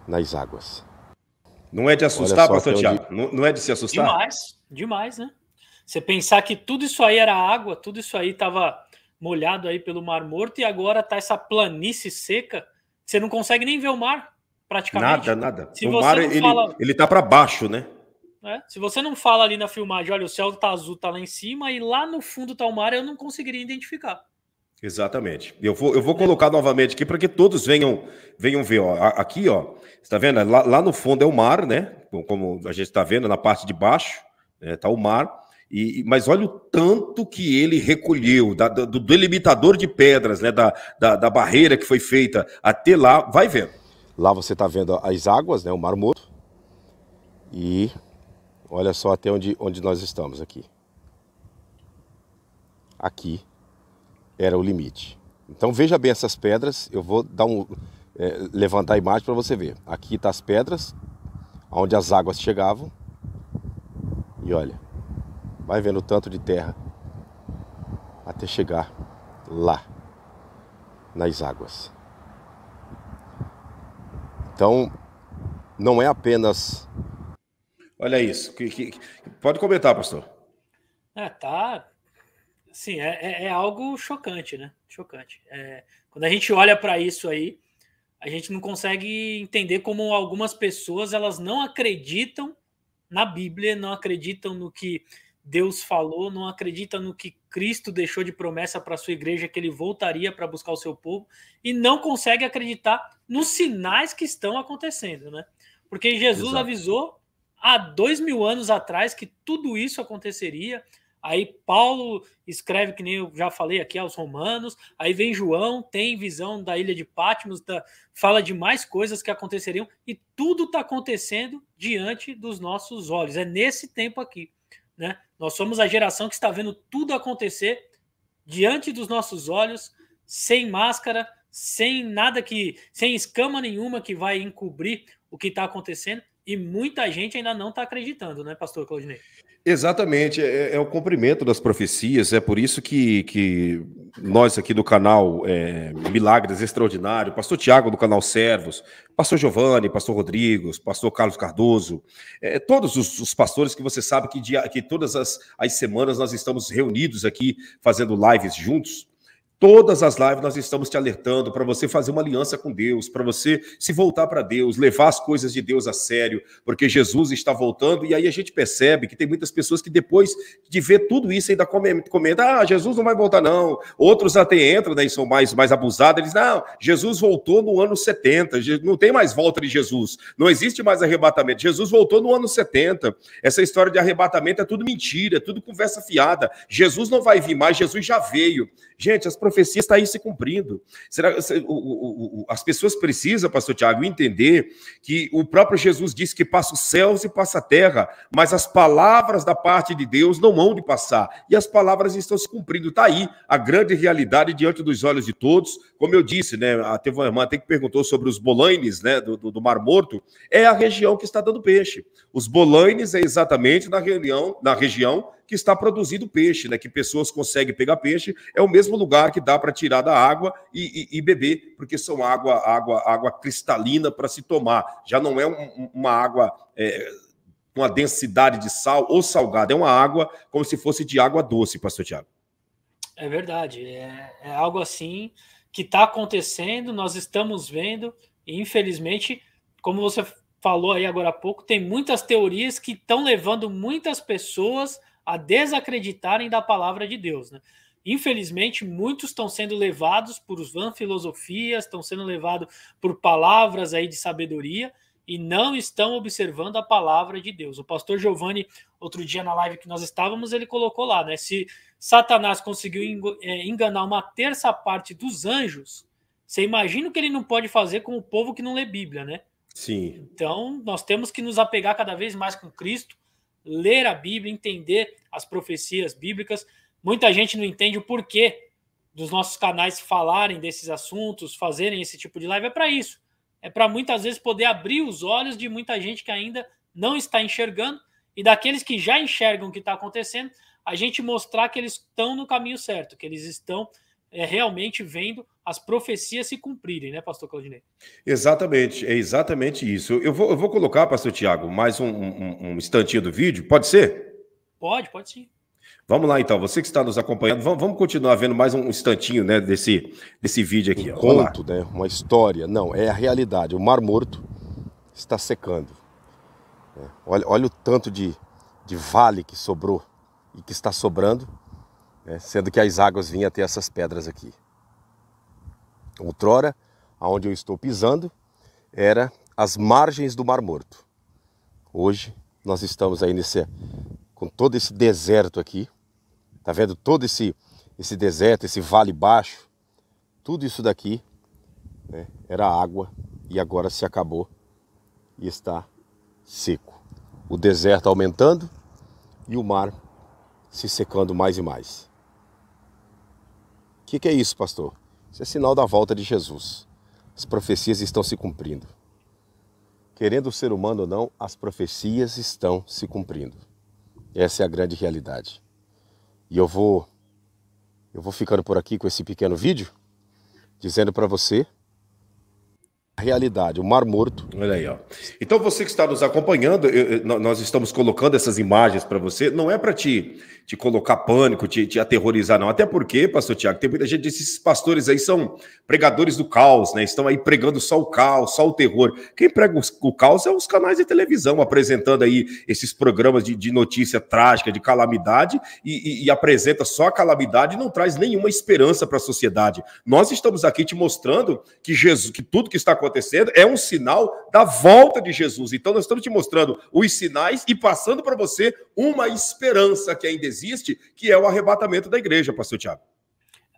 nas águas. Não é de assustar, pastor Tiago? Onde... Não, não é de se assustar?
Demais, demais, né? Você pensar que tudo isso aí era água, tudo isso aí estava molhado aí pelo Mar Morto e agora tá essa planície seca, você não consegue nem ver o mar, praticamente. Nada, nada. Se o mar, ele, fala... ele
tá para baixo, né?
É, se você não fala ali na filmagem, olha, o céu tá azul, tá lá em cima, e lá no fundo tá o mar, eu não conseguiria identificar.
Exatamente. Eu vou, eu vou colocar novamente aqui para que todos venham venham ver. Ó. Aqui, ó, está vendo? Lá, lá, no fundo é o mar, né? Como a gente está vendo, na parte de baixo está né? Tá o mar. E, mas olha o tanto que ele recolheu da, do delimitador de pedras, né? Da, da, da, barreira que foi feita até lá. Vai vendo. Lá você está vendo as águas, né? O mar morto. E olha só até onde, onde nós estamos aqui. Aqui era o limite. Então veja bem essas pedras, eu vou dar um, é, levantar a imagem para você ver. Aqui está as pedras, onde as águas chegavam. E olha, vai vendo o tanto de terra até chegar lá, nas águas. Então, não é apenas. Olha isso. Que, que, pode comentar, pastor.
É, tá Sim, é, é, é, algo chocante, né? Chocante. É, quando a gente olha para isso aí, a gente não consegue entender como algumas pessoas elas não acreditam na Bíblia, não acreditam no que Deus falou, não acreditam no que Cristo deixou de promessa para a sua igreja que ele voltaria para buscar o seu povo e não consegue acreditar nos sinais que estão acontecendo, né? Porque Jesus Exato. avisou há dois mil anos atrás que tudo isso aconteceria, Aí Paulo escreve, que nem eu já falei aqui, aos romanos. Aí vem João, tem visão da ilha de Patmos, da, fala de mais coisas que aconteceriam. E tudo está acontecendo diante dos nossos olhos. É nesse tempo aqui. Né? Nós somos a geração que está vendo tudo acontecer diante dos nossos olhos, sem máscara, sem nada que, sem escama nenhuma que vai encobrir o que está acontecendo. E muita gente ainda não está acreditando, né, Pastor Claudinei?
Exatamente, é, é, o cumprimento das profecias, é por isso que, que nós aqui do canal é, Milagres Extraordinário, pastor Tiago do canal Servos, pastor Giovanni, pastor Rodrigues, pastor Carlos Cardoso, é, todos os, os, pastores que você sabe que, dia, que todas as, as semanas nós estamos reunidos aqui fazendo lives juntos, Todas as lives nós estamos te alertando para você fazer uma aliança com Deus, para você se voltar para Deus, levar as coisas de Deus a sério, porque Jesus está voltando. E aí a gente percebe que tem muitas pessoas que depois de ver tudo isso ainda comentam: ah, Jesus não vai voltar, não. Outros até entram né, e são mais, mais abusados. Eles, não, Jesus voltou no ano 70, não tem mais volta de Jesus, não existe mais arrebatamento. Jesus voltou no ano 70. Essa história de arrebatamento é tudo mentira, é tudo conversa fiada. Jesus não vai vir mais, Jesus já veio. Gente, as profecia está aí se cumprindo. Será o, o, as pessoas precisam, pastor Tiago, entender que o próprio Jesus disse que passa os céus e passa a terra, mas as palavras da parte de Deus não vão de passar. E as palavras estão se cumprindo. Está aí a grande realidade diante dos olhos de todos. Como eu disse, né? Ah, teve uma irmã até que perguntou sobre os bolaines, né? Do, do, do Mar Morto. É a região que está dando peixe. Os bolaines é exatamente na região, na região que está produzindo peixe, né? Que pessoas conseguem pegar peixe, é o mesmo lugar que dá para tirar da água e, e, e, beber, porque são água, água, água cristalina para se tomar. Já não é um, uma água. É, a densidade de sal ou salgada, é uma água como se fosse de água doce, pastor Tiago.
É verdade, é, é algo assim que está acontecendo, nós estamos vendo, e infelizmente, como você falou aí agora há pouco, tem muitas teorias que estão levando muitas pessoas a desacreditarem da palavra de Deus. Né? Infelizmente, muitos estão sendo levados por van filosofias, estão sendo levados por palavras aí de sabedoria e não estão observando a palavra de Deus. O pastor Giovanni, outro dia na live que nós estávamos, ele colocou lá, né? Se Satanás conseguiu é, enganar uma terça parte dos anjos, você imagina o que ele não pode fazer com o povo que não lê Bíblia, né? Sim. Então, nós temos que nos apegar cada vez mais com Cristo, ler a Bíblia, entender as profecias bíblicas. Muita gente não entende o porquê dos nossos canais falarem desses assuntos, fazerem esse tipo de live. É para isso. É para muitas vezes poder abrir os olhos de muita gente que ainda não está enxergando e daqueles que já enxergam o que está acontecendo, a gente mostrar que eles estão no caminho certo, que eles estão é, realmente vendo as profecias se cumprirem, né, pastor Claudinei?
Exatamente, é exatamente isso. Eu vou, eu vou colocar, pastor Tiago, mais um, um, um instantinho do vídeo, pode ser?
Pode, pode sim.
Vamos lá então, você que está nos acompanhando, vamos, continuar vendo mais um instantinho né, desse, desse vídeo aqui. Um ó. conto, né, uma história, não, é a realidade. O Mar Morto está secando. Né. Olha, olha o tanto de, de vale que sobrou e que está sobrando né? sendo que as águas vinham até essas pedras aqui. Outrora, aonde eu estou pisando, era as margens do Mar Morto. Hoje nós estamos aí nesse com todo esse deserto aqui. Tá vendo todo esse esse deserto, esse vale baixo? Tudo isso daqui né, era água e agora se acabou e está seco. O deserto aumentando e o mar se secando mais e mais que, que é isso, pastor? Isso é sinal da volta de Jesus. As profecias estão se cumprindo. Querendo o ser humano ou não, as profecias estão se cumprindo. Essa é a grande realidade. E eu vou eu vou ficando por aqui com esse pequeno vídeo dizendo para você a realidade, o Mar Morto. Olha aí, ó. Então você que está nos acompanhando, eu, eu, nós estamos colocando essas imagens para você, não é para te te colocar pânico, te, te aterrorizar, não. Até porque, pastor Tiago, tem muita gente esses pastores aí são pregadores do caos, né? Estão aí pregando só o caos, só o terror. Quem prega o caos é os canais de televisão, apresentando aí esses programas de, de notícia trágica, de calamidade, e, e, e apresenta só a calamidade e não traz nenhuma esperança para a sociedade. Nós estamos aqui te mostrando que Jesus, que tudo que está acontecendo é um sinal da volta de Jesus. Então, nós estamos te mostrando os sinais e passando para você uma esperança que ainda existe, que é o arrebatamento da igreja, pastor Tiago.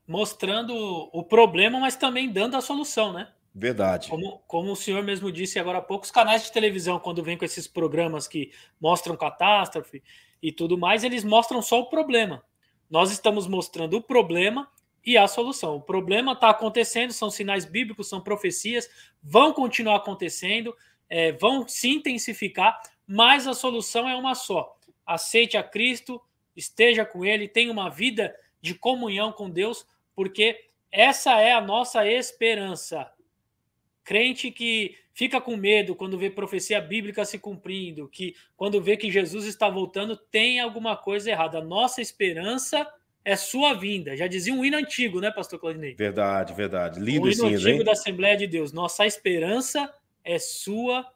Mostrando o problema, mas também dando a solução, né?
Verdade. Como,
como, o senhor mesmo disse agora há pouco, os canais de televisão, quando vêm com esses programas que mostram catástrofe e tudo mais, eles mostram só o problema. Nós estamos mostrando o problema e a solução. O problema está acontecendo, são sinais bíblicos, são profecias, vão continuar acontecendo, é, vão se intensificar, mas a solução é uma só. Aceite a Cristo, esteja com Ele, tenha uma vida de comunhão com Deus, porque essa é a nossa esperança. Crente que fica com medo quando vê profecia bíblica se cumprindo, que quando vê que Jesus está voltando, tem alguma coisa errada. A nossa esperança é sua vinda. Já dizia um hino antigo, né, pastor Claudinei?
Verdade, verdade. Lindo um hino hino, antigo hein? da
Assembleia de Deus. Nossa esperança é sua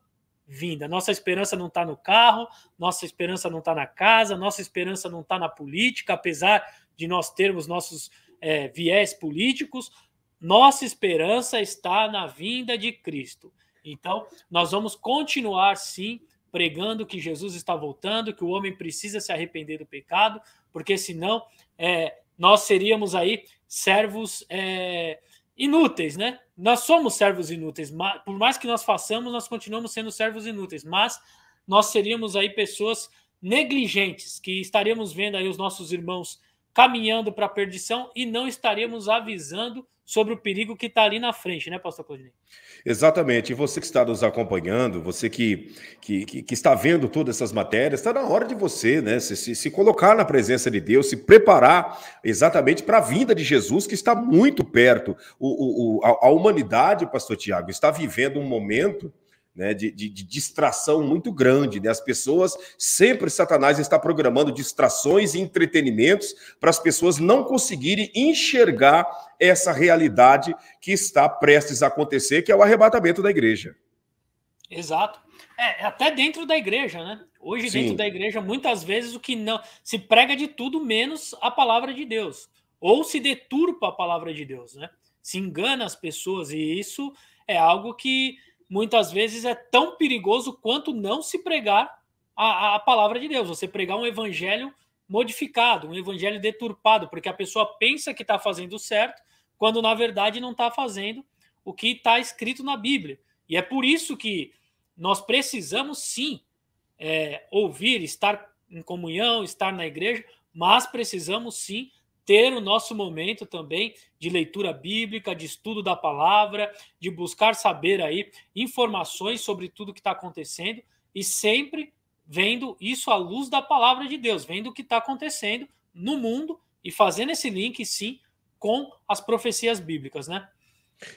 vinda. Nossa esperança não está no carro, nossa esperança não está na casa, nossa esperança não está na política, apesar de nós termos nossos é, viés políticos, nossa esperança está na vinda de Cristo. Então, nós vamos continuar sim pregando que Jesus está voltando, que o homem precisa se arrepender do pecado, porque senão é, nós seríamos aí servos é, inúteis, né? Nós somos servos inúteis, por mais que nós façamos, nós continuamos sendo servos inúteis, mas nós seríamos aí pessoas negligentes, que estaremos vendo aí os nossos irmãos caminhando para a perdição e não estaremos avisando sobre o perigo que está ali na frente, né, pastor Claudinei?
Exatamente. E você que está nos acompanhando, você que, que, que está vendo todas essas matérias, está na hora de você né, se, se, colocar na presença de Deus, se preparar exatamente para a vinda de Jesus, que está muito perto. O, o, o a, a humanidade, pastor Tiago, está vivendo um momento né, de, de, de, distração muito grande. Né? As pessoas, sempre Satanás está programando distrações e entretenimentos para as pessoas não conseguirem enxergar essa realidade que está prestes a acontecer, que é o arrebatamento da igreja.
Exato. É, é, até dentro da igreja, né? Hoje, Sim. dentro da igreja, muitas vezes o que não se prega de tudo menos a palavra de Deus, ou se deturpa a palavra de Deus, né? Se engana as pessoas, e isso é algo que muitas vezes é tão perigoso quanto não se pregar a, a palavra de Deus, você pregar um evangelho modificado, um evangelho deturpado, porque a pessoa pensa que está fazendo certo, quando na verdade não está fazendo o que está escrito na Bíblia. E é por isso que nós precisamos sim é, ouvir, estar em comunhão, estar na igreja, mas precisamos sim ter o nosso momento também de leitura bíblica, de estudo da palavra, de buscar saber aí informações sobre tudo que está acontecendo e sempre vendo isso à luz da palavra de Deus, vendo o que está acontecendo no mundo e fazendo esse link, sim, com as profecias bíblicas, né?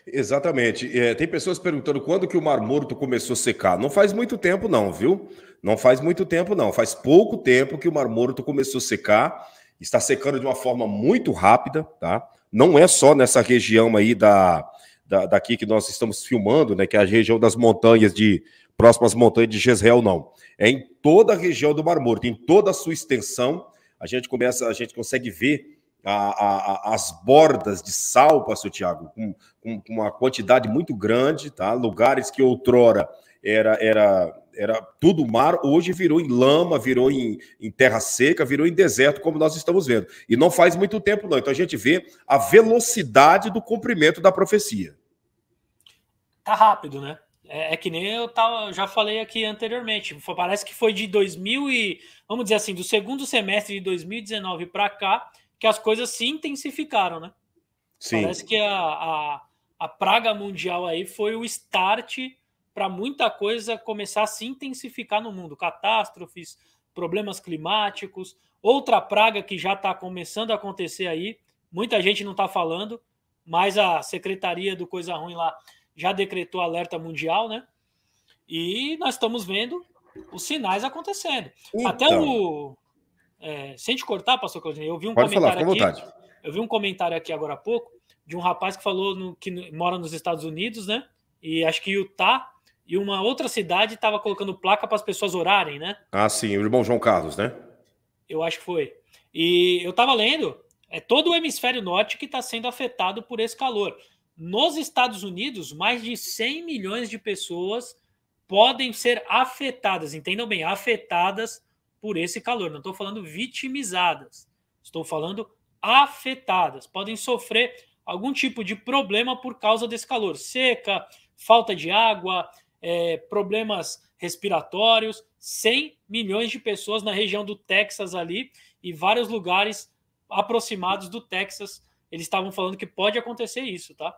Exatamente. É, tem pessoas perguntando quando que o Mar Morto começou a secar. Não faz muito tempo, não, viu? Não faz muito tempo, não. Faz pouco tempo que o Mar Morto começou a secar está secando de uma forma muito rápida, tá? Não é só nessa região aí da, da daqui que nós estamos filmando, né? Que é a região das montanhas de próximas montanhas de Jezreel, não. É em toda a região do Mar Morto, em toda a sua extensão, a gente começa, a gente consegue ver a, a, as bordas de sal, pastor Tiago, com, com, uma quantidade muito grande, tá? Lugares que outrora era, era, era tudo mar, hoje virou em lama, virou em, em terra seca, virou em deserto, como nós estamos vendo. E não faz muito tempo, não. Então a gente vê a velocidade do cumprimento da profecia.
Tá rápido, né? É, é, que nem eu tava, já falei aqui anteriormente. Parece que foi de 2000 e, vamos dizer assim, do segundo semestre de 2019 para cá, que as coisas se intensificaram, né? Sim. Parece que a, a, a praga mundial aí foi o start para muita coisa começar a se intensificar no mundo. Catástrofes, problemas climáticos, outra praga que já está começando a acontecer aí. Muita gente não está falando, mas a Secretaria do Coisa Ruim lá já decretou alerta mundial, né? E nós estamos vendo os sinais acontecendo. Então. Até o. É, sem te cortar, pastor Claudinei, eu vi um Pode comentário falar, aqui. Vontade. Eu vi um comentário aqui agora há pouco de um rapaz que falou no, que mora nos Estados Unidos, né? E acho que Utah e uma outra cidade estava colocando placa para as pessoas orarem, né?
Ah, sim, o irmão João Carlos, né?
Eu acho que foi. E eu estava lendo, é todo o hemisfério norte que está sendo afetado por esse calor. Nos Estados Unidos, mais de 100 milhões de pessoas podem ser afetadas, entendam bem, afetadas por esse calor. Não estou falando vitimizadas, estou falando afetadas. Podem sofrer algum tipo de problema por causa desse calor. Seca, falta de água, é, problemas respiratórios, 100 milhões de pessoas na região do Texas ali e vários lugares aproximados do Texas. Eles estavam falando que pode acontecer isso, tá?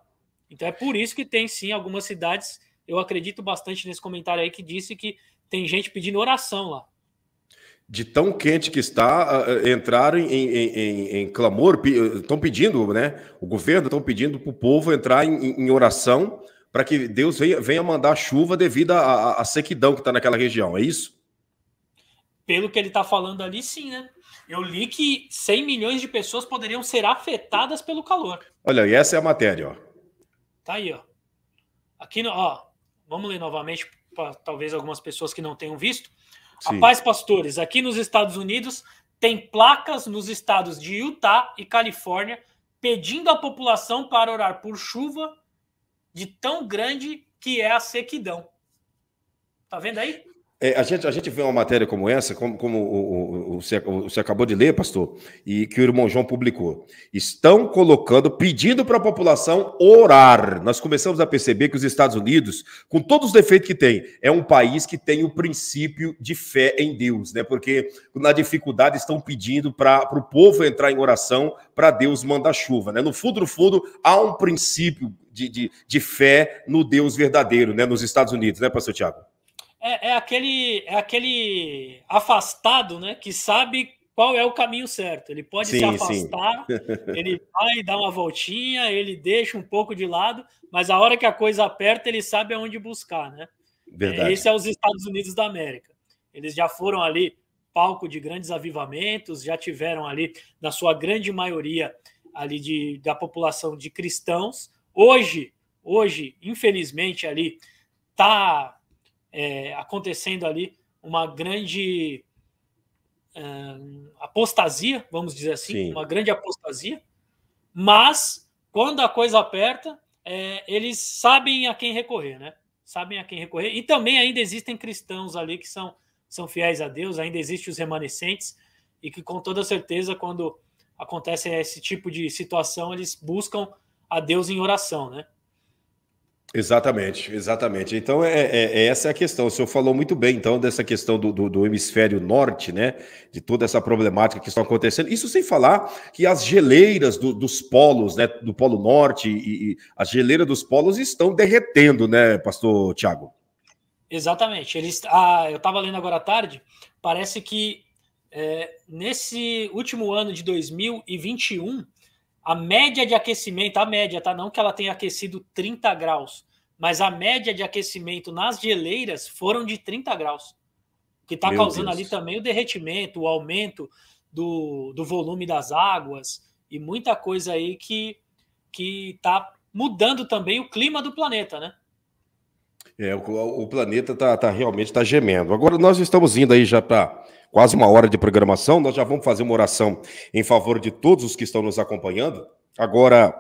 Então é por isso que tem sim algumas cidades. Eu acredito bastante nesse comentário aí que disse que tem gente pedindo oração lá
de tão quente que está, ah, ah, entraram em, em, em, em clamor, estão eh, pedindo, né? O governo estão pedindo para o povo entrar em, oração para que Deus venha, venha mandar chuva devido à, sequidão que está naquela região, é isso?
Pelo que ele está falando ali, sim, né? Eu li que 100 milhões de pessoas poderiam ser afetadas pelo calor.
Olha, e essa é a matéria, ó.
Tá aí, ó. Aqui, ó, vamos ler novamente para talvez algumas pessoas que não tenham visto. Sim. Pastores, aqui nos Estados Unidos, tem placas nos estados de Utah e Califórnia pedindo à população para orar por chuva de tão grande que é a sequidão. Tá vendo aí?
É, a, gente, a gente vê uma matéria como essa, como, como o, o, o, você, acabou de ler, pastor, e que o irmão João publicou. Estão colocando, pedindo para a população orar. Nós começamos a perceber que os Estados Unidos, com todos os defeitos que tem, é um país que tem o princípio de fé em Deus, né? Porque na dificuldade estão pedindo para o povo entrar em oração para Deus mandar chuva, né? No fundo, no fundo, há um princípio de, de, de fé no Deus verdadeiro, né? Nos Estados Unidos, né, pastor Tiago?
é, é, aquele, é aquele afastado, né? Que sabe qual é o caminho certo. Ele pode sim, se afastar, ele vai dar uma voltinha, ele deixa um pouco de lado, mas a hora que a coisa aperta, ele sabe aonde buscar, né? Verdade. É, esse é os Estados Unidos da América. Eles já foram ali palco de grandes avivamentos, já tiveram ali, na sua grande maioria, ali de, da população de cristãos. Hoje, hoje, infelizmente, ali tá é, acontecendo ali uma grande ah, apostasia, vamos dizer assim, Sim. uma grande apostasia, mas quando a coisa aperta, é, eles sabem a quem recorrer, né? Sabem a quem recorrer. E também ainda existem cristãos ali que são, são fiéis a Deus, ainda existem os remanescentes, e que com toda certeza, quando acontece esse tipo de situação, eles buscam a Deus em oração, né?
Exatamente, exatamente. Então, é, é, é essa é a questão. O senhor falou muito bem, então, dessa questão do, do, do, hemisfério norte, né? De toda essa problemática que está acontecendo. Isso sem falar que as geleiras do, dos polos, né? Do Polo Norte e, e as geleiras dos polos estão derretendo, né, pastor Tiago?
Exatamente. Eles, ah, eu estava lendo agora à tarde, parece que é, nesse último ano de 2021, a média de aquecimento, a média, tá? Não que ela tenha aquecido 30 graus, mas a média de aquecimento nas geleiras foram de 30 graus. Que está causando Deus. ali também o derretimento, o aumento do, do volume das águas e muita coisa aí que, que tá mudando também o clima do planeta, né?
É, o, o planeta tá, tá realmente está gemendo. Agora nós estamos indo aí já para quase uma hora de programação. Nós já vamos fazer uma oração em favor de todos os que estão nos acompanhando. Agora,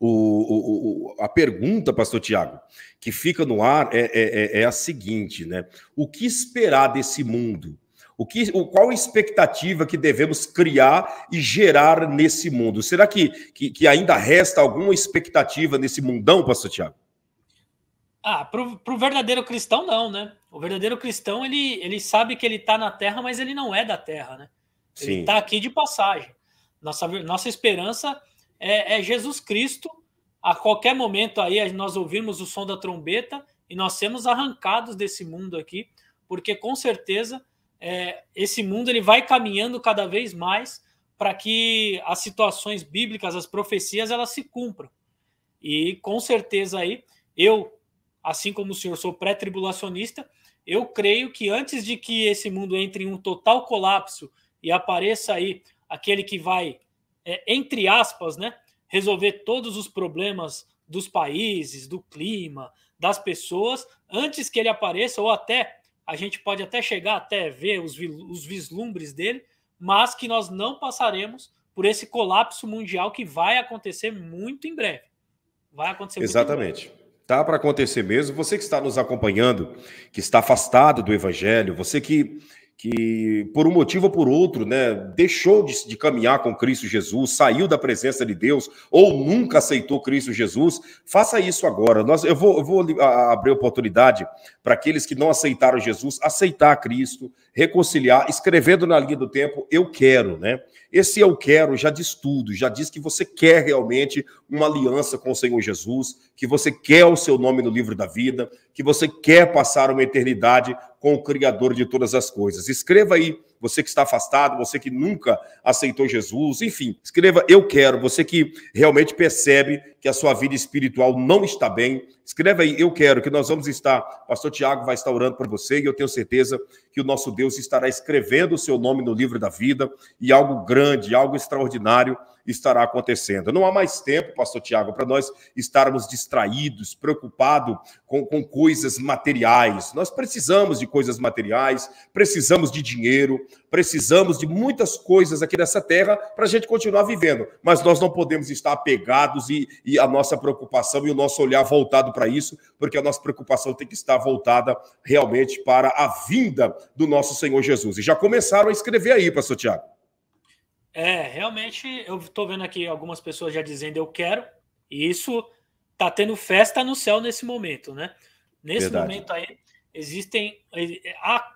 o, o, o a pergunta, Pastor Tiago, que fica no ar é, é, é, é a seguinte, né? O que esperar desse mundo? O que, o, qual a expectativa que devemos criar e gerar nesse mundo? Será que, que, que ainda resta alguma expectativa nesse mundão, Pastor Tiago?
Ah, para o verdadeiro cristão, não, né? O verdadeiro cristão, ele, ele sabe que ele está na terra, mas ele não é da terra, né? Ele está aqui de passagem. Nossa, nossa esperança é, é Jesus Cristo. A qualquer momento aí, nós ouvirmos o som da trombeta e nós sermos arrancados desse mundo aqui, porque com certeza é, esse mundo ele vai caminhando cada vez mais para que as situações bíblicas, as profecias, elas se cumpram. E com certeza aí, eu assim como o senhor sou pré-tribulacionista, eu creio que antes de que esse mundo entre em um total colapso e apareça aí aquele que vai, é, entre aspas, né, resolver todos os problemas dos países, do clima, das pessoas, antes que ele apareça, ou até a gente pode até chegar até ver os, os vislumbres dele, mas que nós não passaremos por esse colapso mundial que vai acontecer muito em breve. Vai acontecer Exatamente.
Muito em breve tá para acontecer mesmo. Você que está nos acompanhando, que está afastado do Evangelho, você que que por um motivo ou por outro, né, deixou de, de, caminhar com Cristo Jesus, saiu da presença de Deus ou nunca aceitou Cristo Jesus, faça isso agora. Nós, eu vou, eu vou abrir oportunidade para aqueles que não aceitaram Jesus, aceitar Cristo, reconciliar, escrevendo na linha do tempo, eu quero, né? Esse eu quero já diz tudo, já diz que você quer realmente uma aliança com o Senhor Jesus, que você quer o seu nome no livro da vida, que você quer passar uma eternidade com o Criador de todas as coisas. Escreva aí você que está afastado, você que nunca aceitou Jesus, enfim, escreva eu quero, você que realmente percebe que a sua vida espiritual não está bem, escreva aí eu quero, que nós vamos estar, pastor Tiago vai estar orando por você e eu tenho certeza que o nosso Deus estará escrevendo o seu nome no livro da vida e algo grande, algo extraordinário estará acontecendo. Não há mais tempo, pastor Tiago, para nós estarmos distraídos, preocupados com, com coisas materiais. Nós precisamos de coisas materiais, precisamos de dinheiro, precisamos de muitas coisas aqui nessa terra para a gente continuar vivendo, mas nós não podemos estar apegados e, e a nossa preocupação e o nosso olhar voltado para isso, porque a nossa preocupação tem que estar voltada realmente para a vinda do nosso Senhor Jesus. E já começaram a escrever aí, pastor Tiago.
É, realmente, eu estou vendo aqui algumas pessoas já dizendo eu quero, e isso está tendo festa no céu nesse momento, né? Nesse Verdade. momento aí, existem eh,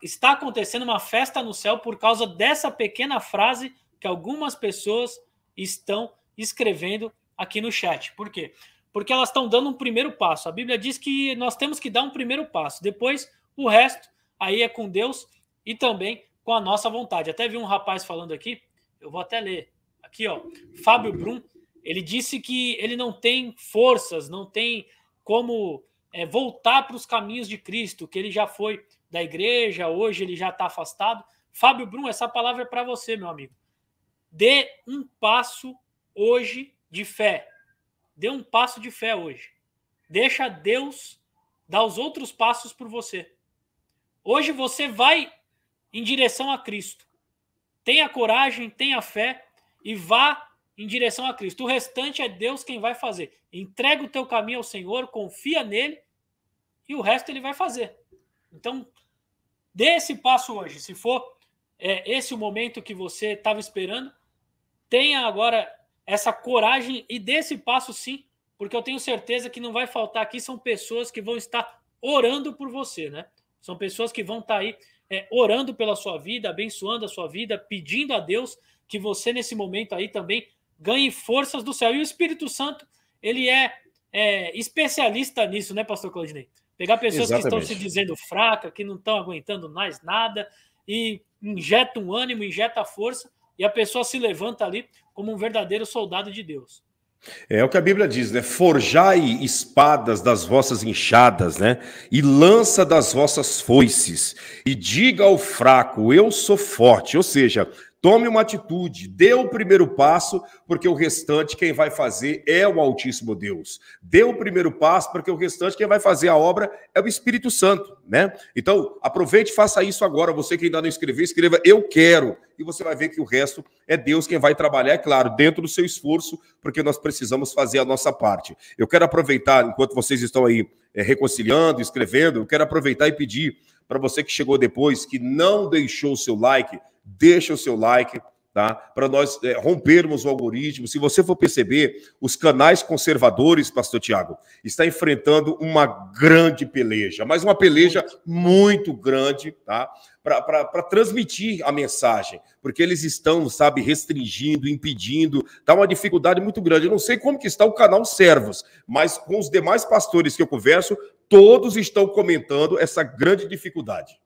está acontecendo uma festa no céu por causa dessa pequena frase que algumas pessoas estão escrevendo aqui no chat. Por quê? Porque elas estão dando um primeiro passo. A Bíblia diz que nós temos que dar um primeiro passo. Depois, o resto aí é com Deus e também com a nossa vontade. Até vi um rapaz falando aqui, eu vou até ler. Aqui, ó, Fábio Brum, ele disse que ele não tem forças, não tem como é, voltar para os caminhos de Cristo, que ele já foi da igreja, hoje ele já está afastado. Fábio Brum, essa palavra é para você, meu amigo. Dê um passo hoje de fé. Dê um passo de fé hoje. Deixa Deus dar os outros passos por você. Hoje você vai em direção a Cristo. Tenha coragem, tenha fé e vá em direção a Cristo. O restante é Deus quem vai fazer. Entrega o teu caminho ao Senhor, confia nele e o resto ele vai fazer. Então, dê esse passo hoje. Se for é, esse o momento que você estava esperando, tenha agora essa coragem e dê esse passo sim, porque eu tenho certeza que não vai faltar aqui. São pessoas que vão estar orando por você, né? São pessoas que vão estar tá aí é, orando pela sua vida, abençoando a sua vida, pedindo a Deus que você, nesse momento aí, também ganhe forças do céu. E o Espírito Santo, ele é, é especialista nisso, né, Pastor Claudinei? Pegar pessoas Exatamente. que estão se dizendo fracas, que não estão aguentando mais nada, e injeta um ânimo, injeta força, e a pessoa se levanta ali como um verdadeiro soldado de Deus.
É o que a Bíblia diz, né? Forjai espadas das vossas inchadas né? E lança das vossas foices, e diga ao fraco, eu sou forte. Ou seja, Tome uma atitude, dê o primeiro passo, porque o restante quem vai fazer é o Altíssimo Deus. Dê o primeiro passo, porque o restante quem vai fazer a obra é o Espírito Santo, né? Então, aproveite e faça isso agora. Você que ainda não escreveu, escreva eu quero. E você vai ver que o resto é Deus quem vai trabalhar, é claro, dentro do seu esforço, porque nós precisamos fazer a nossa parte. Eu quero aproveitar, enquanto vocês estão aí é, reconciliando, escrevendo, eu quero aproveitar e pedir para você que chegou depois, que não deixou o seu like, deixa o seu like, tá? Para nós é, rompermos o algoritmo. Se você for perceber, os canais conservadores, pastor Tiago, está enfrentando uma grande peleja, mas uma peleja muito grande, tá? Para transmitir a mensagem, porque eles estão, sabe, restringindo, impedindo, está uma dificuldade muito grande. Eu não sei como que está o canal Servos, mas com os demais pastores que eu converso, todos estão comentando essa grande dificuldade.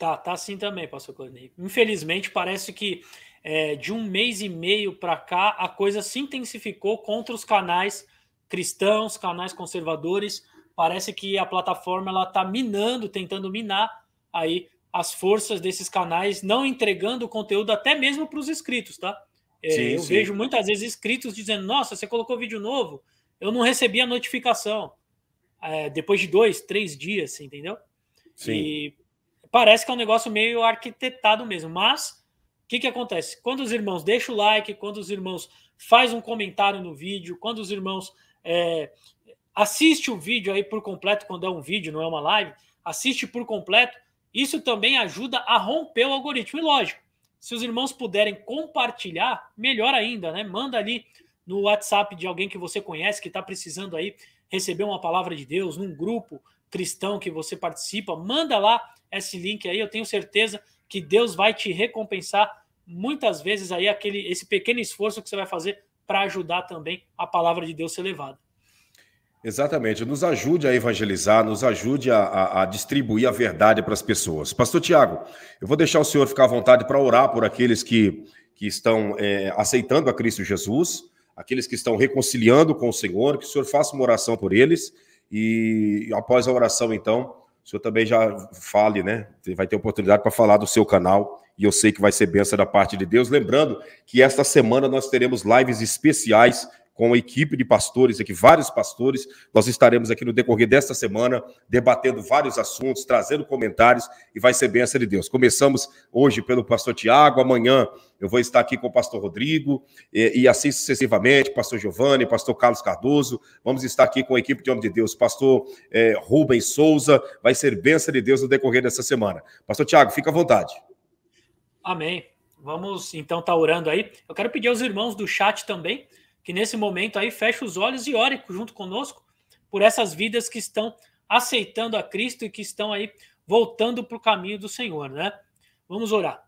Tá, tá assim também, pastor Claudinei. Infelizmente, parece que é, de um mês e meio para cá a coisa se intensificou contra os canais cristãos, canais conservadores. Parece que a plataforma ela tá minando, tentando minar aí as forças desses canais, não entregando o conteúdo até mesmo para os inscritos, tá? É, sim, eu sim. vejo muitas vezes inscritos dizendo: Nossa, você colocou vídeo novo, eu não recebi a notificação. É, depois de dois, três dias, entendeu? Sim. E parece que é um negócio meio arquitetado mesmo. Mas o que, que acontece? Quando os irmãos deixam o like, quando os irmãos faz um comentário no vídeo, quando os irmãos é, assiste o vídeo aí por completo, quando é um vídeo, não é uma live, assiste por completo, isso também ajuda a romper o algoritmo. E lógico, se os irmãos puderem compartilhar, melhor ainda, né? Manda ali no WhatsApp de alguém que você conhece, que está precisando aí receber uma palavra de Deus, num grupo cristão que você participa, manda lá esse link aí. Eu tenho certeza que Deus vai te recompensar muitas vezes aí aquele esse pequeno esforço que você vai fazer para ajudar também a palavra de Deus ser levada.
Exatamente, nos ajude a evangelizar, nos ajude a, a, a distribuir a verdade para as pessoas. Pastor Tiago, eu vou deixar o senhor ficar à vontade para orar por aqueles que, que estão é, aceitando a Cristo Jesus, aqueles que estão reconciliando com o Senhor, que o senhor faça uma oração por eles e após a oração, então, o senhor também já fale, né? Você Vai ter oportunidade para falar do seu canal e eu sei que vai ser benção da parte de Deus. Lembrando que esta semana nós teremos lives especiais com a equipe de pastores aqui, vários pastores. Nós estaremos aqui no decorrer desta semana debatendo vários assuntos, trazendo comentários e vai ser bênção de Deus. Começamos hoje pelo pastor Tiago, amanhã eu vou estar aqui com o pastor Rodrigo e, e assim sucessivamente, pastor Giovanni, pastor Carlos Cardoso. Vamos estar aqui com a equipe de Homem de Deus, pastor é, Rubens Souza. Vai ser bênção de Deus no decorrer dessa semana. Pastor Tiago, fica à vontade.
Amém. Vamos então estar tá orando aí. Eu quero pedir aos irmãos do chat também que nesse momento aí fecha os olhos e ore junto conosco por essas vidas que estão aceitando a Cristo e que estão aí voltando para o caminho do Senhor, né? Vamos orar.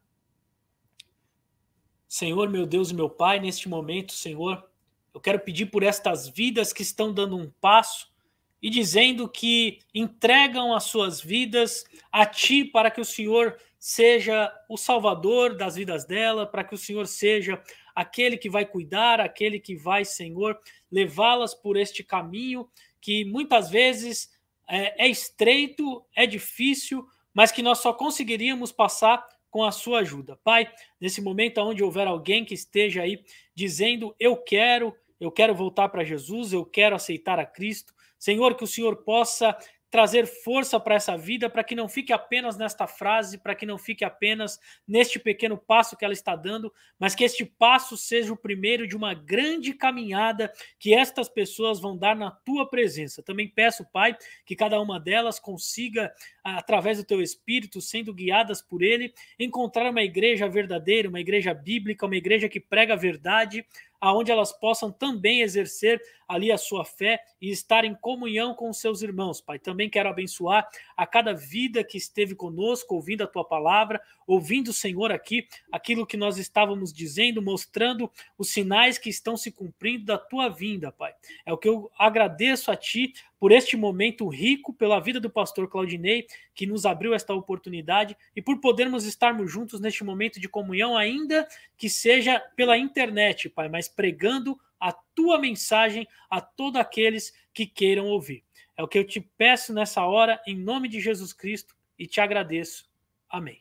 Senhor, meu Deus e meu Pai, neste momento, Senhor, eu quero pedir por estas vidas que estão dando um passo e dizendo que entregam as suas vidas a Ti para que o Senhor seja o Salvador das vidas dela, para que o Senhor seja aquele que vai cuidar, aquele que vai, Senhor, levá-las por este caminho que muitas vezes é, é estreito, é difícil, mas que nós só conseguiríamos passar com a sua ajuda. Pai, nesse momento onde houver alguém que esteja aí dizendo: Eu quero, eu quero voltar para Jesus, eu quero aceitar a Cristo. Senhor, que o Senhor possa trazer força para essa vida, para que não fique apenas nesta frase, para que não fique apenas neste pequeno passo que ela está dando, mas que este passo seja o primeiro de uma grande caminhada que estas pessoas vão dar na tua presença. Também peço, Pai, que cada uma delas consiga, através do teu espírito, sendo guiadas por ele, encontrar uma igreja verdadeira, uma igreja bíblica, uma igreja que prega a verdade, aonde elas possam também exercer ali a sua fé e estar em comunhão com os seus irmãos. Pai, também quero abençoar a cada vida que esteve conosco, ouvindo a tua palavra, ouvindo o Senhor aqui, aquilo que nós estávamos dizendo, mostrando os sinais que estão se cumprindo da tua vinda, Pai. É o que eu agradeço a ti por este momento rico, pela vida do pastor Claudinei, que nos abriu esta oportunidade, e por podermos estarmos juntos neste momento de comunhão, ainda que seja pela internet, Pai, mas pregando a tua mensagem a todos aqueles que queiram ouvir. É o que eu te peço nessa hora, em nome de Jesus Cristo, e te agradeço. Amém.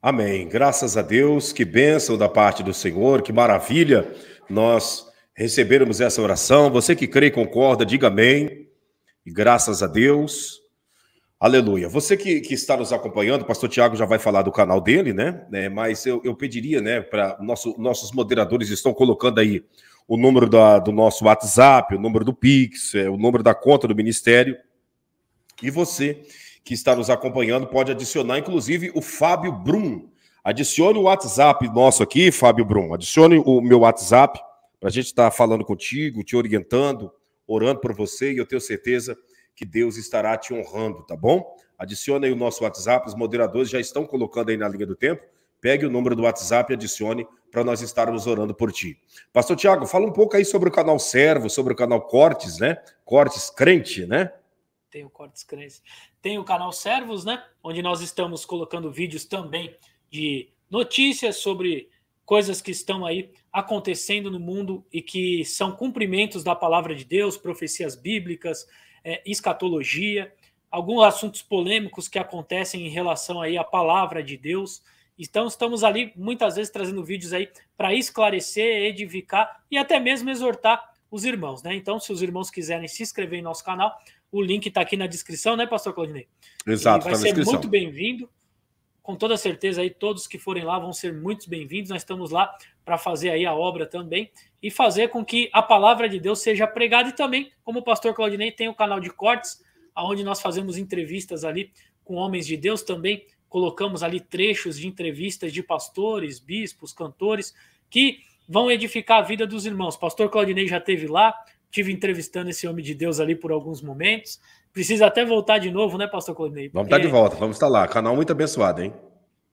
Amém. Graças a Deus, que bênção da parte do Senhor, que maravilha nós recebermos essa oração. Você que crê e concorda, diga amém. E graças a Deus. Aleluia. Você que, que está nos acompanhando, o pastor Tiago já vai falar do canal dele, né? É, mas eu, eu pediria, né, para nosso, nossos moderadores estão colocando aí o número da, do nosso WhatsApp, o número do Pix, é, o número da conta do Ministério. E você que está nos acompanhando pode adicionar, inclusive, o Fábio Brum. Adicione o WhatsApp nosso aqui, Fábio Brum. Adicione o meu WhatsApp para a gente estar tá falando contigo, te orientando, orando por você, e eu tenho certeza que Deus estará te honrando, tá bom? Adicione aí o nosso WhatsApp, os moderadores já estão colocando aí na linha do tempo. Pegue o número do WhatsApp e adicione para nós estarmos orando por ti. Pastor Tiago, fala um pouco aí sobre o canal Servo, sobre o canal Cortes, né? Cortes Crente, né?
Tem o Cortes Crente. Tem o canal Servos, né? Onde nós estamos colocando vídeos também de notícias sobre coisas que estão aí acontecendo no mundo e que são cumprimentos da palavra de Deus, profecias bíblicas, é, escatologia, alguns assuntos polêmicos que acontecem em relação aí à palavra de Deus. Então estamos ali muitas vezes trazendo vídeos aí para esclarecer, edificar e até mesmo exortar os irmãos, né? Então, se os irmãos quiserem se inscrever em nosso canal, o link está aqui na descrição, né, Pastor Claudinei?
Exato, e vai tá ser muito
bem-vindo com toda certeza aí todos que forem lá vão ser muito bem-vindos. Nós estamos lá para fazer aí a obra também e fazer com que a palavra de Deus seja pregada e também, como o pastor Claudinei tem o um canal de cortes, aonde nós fazemos entrevistas ali com homens de Deus também, colocamos ali trechos de entrevistas de pastores, bispos, cantores que vão edificar a vida dos irmãos. Pastor Claudinei já teve lá, tive entrevistando esse homem de Deus ali por alguns momentos. Precisa até voltar de novo, né, pastor Claudinei? Vamos estar tá de volta,
vamos estar lá. Canal muito abençoado, hein?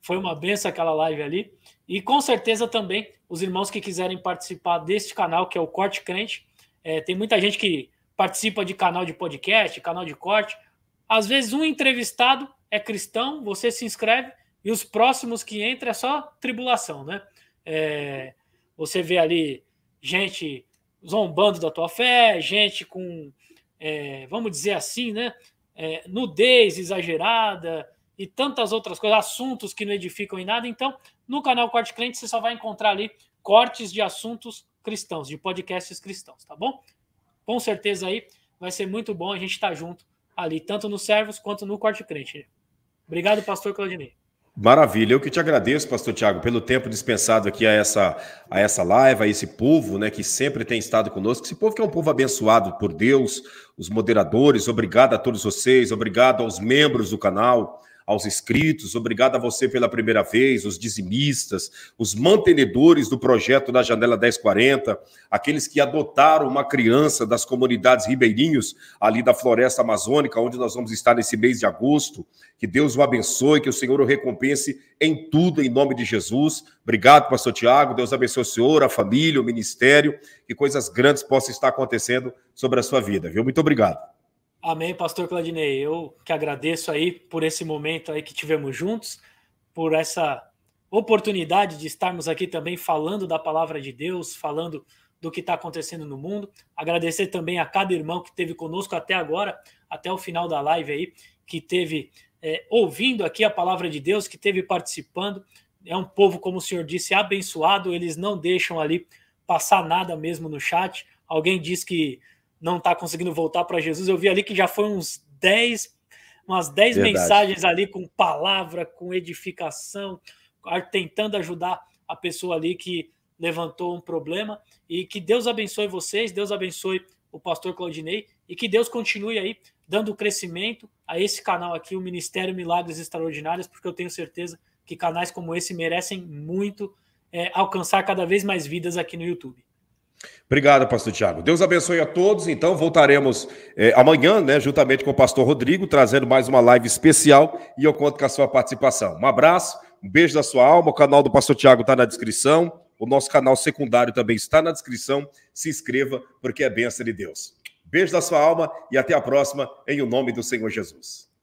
Foi uma benção aquela live ali. E com certeza também, os irmãos que quiserem participar deste canal, que é o Corte Crente, é, tem muita gente que participa de canal de podcast, canal de corte. Às vezes um entrevistado é cristão, você se inscreve e os próximos que entram é só tribulação, né? É, você vê ali gente zombando da tua fé, gente com é, vamos dizer assim, né? É, nudez exagerada e tantas outras coisas, assuntos que não edificam em nada. Então, no canal Corte Crente, você só vai encontrar ali cortes de assuntos cristãos, de podcasts cristãos, tá bom? Com certeza aí vai ser muito bom a gente estar tá junto ali, tanto no Servos quanto no Corte Crente. Obrigado, pastor Claudinei.
Maravilha, eu que te agradeço, pastor Tiago, pelo tempo dispensado aqui a essa, a essa live, a esse povo né, que sempre tem estado conosco, esse povo que é um povo abençoado por Deus, os moderadores, obrigado a todos vocês, obrigado aos membros do canal, aos inscritos, obrigado a você pela primeira vez, os dizimistas, os mantenedores do projeto da Janela 1040, aqueles que adotaram uma criança das comunidades ribeirinhos ali da Floresta Amazônica, onde nós vamos estar nesse mês de agosto. Que Deus o abençoe, que o Senhor o recompense em tudo, em nome de Jesus. Obrigado, pastor Tiago. Deus abençoe o senhor, a família, o ministério, que coisas grandes possam estar acontecendo sobre a sua vida, viu? Muito obrigado.
Amém, pastor Claudinei. Eu que agradeço aí por esse momento aí que tivemos juntos, por essa oportunidade de estarmos aqui também falando da palavra de Deus, falando do que está acontecendo no mundo. Agradecer também a cada irmão que esteve conosco até agora, até o final da live aí, que teve é, ouvindo aqui a palavra de Deus, que teve participando. É um povo, como o senhor disse, abençoado. Eles não deixam ali passar nada mesmo no chat. Alguém diz que não está conseguindo voltar para Jesus. Eu vi ali que já foi uns 10, umas 10 mensagens ali com palavra, com edificação, tentando ajudar a pessoa ali que levantou um problema. E que Deus abençoe vocês, Deus abençoe o pastor Claudinei e que Deus continue aí dando crescimento a esse canal aqui, o Ministério Milagres Extraordinários, porque eu tenho certeza que canais como esse merecem muito é, alcançar cada vez mais vidas aqui no YouTube.
Obrigado, pastor Tiago. Deus abençoe a todos. Então, voltaremos eh, amanhã, né, juntamente com o pastor Rodrigo, trazendo mais uma live especial e eu conto com a sua participação. Um abraço, um beijo da sua alma. O canal do pastor Tiago está na descrição. O nosso canal secundário também está na descrição. Se inscreva, porque é bênção de Deus. Beijo da sua alma e até a próxima, em o nome do Senhor Jesus.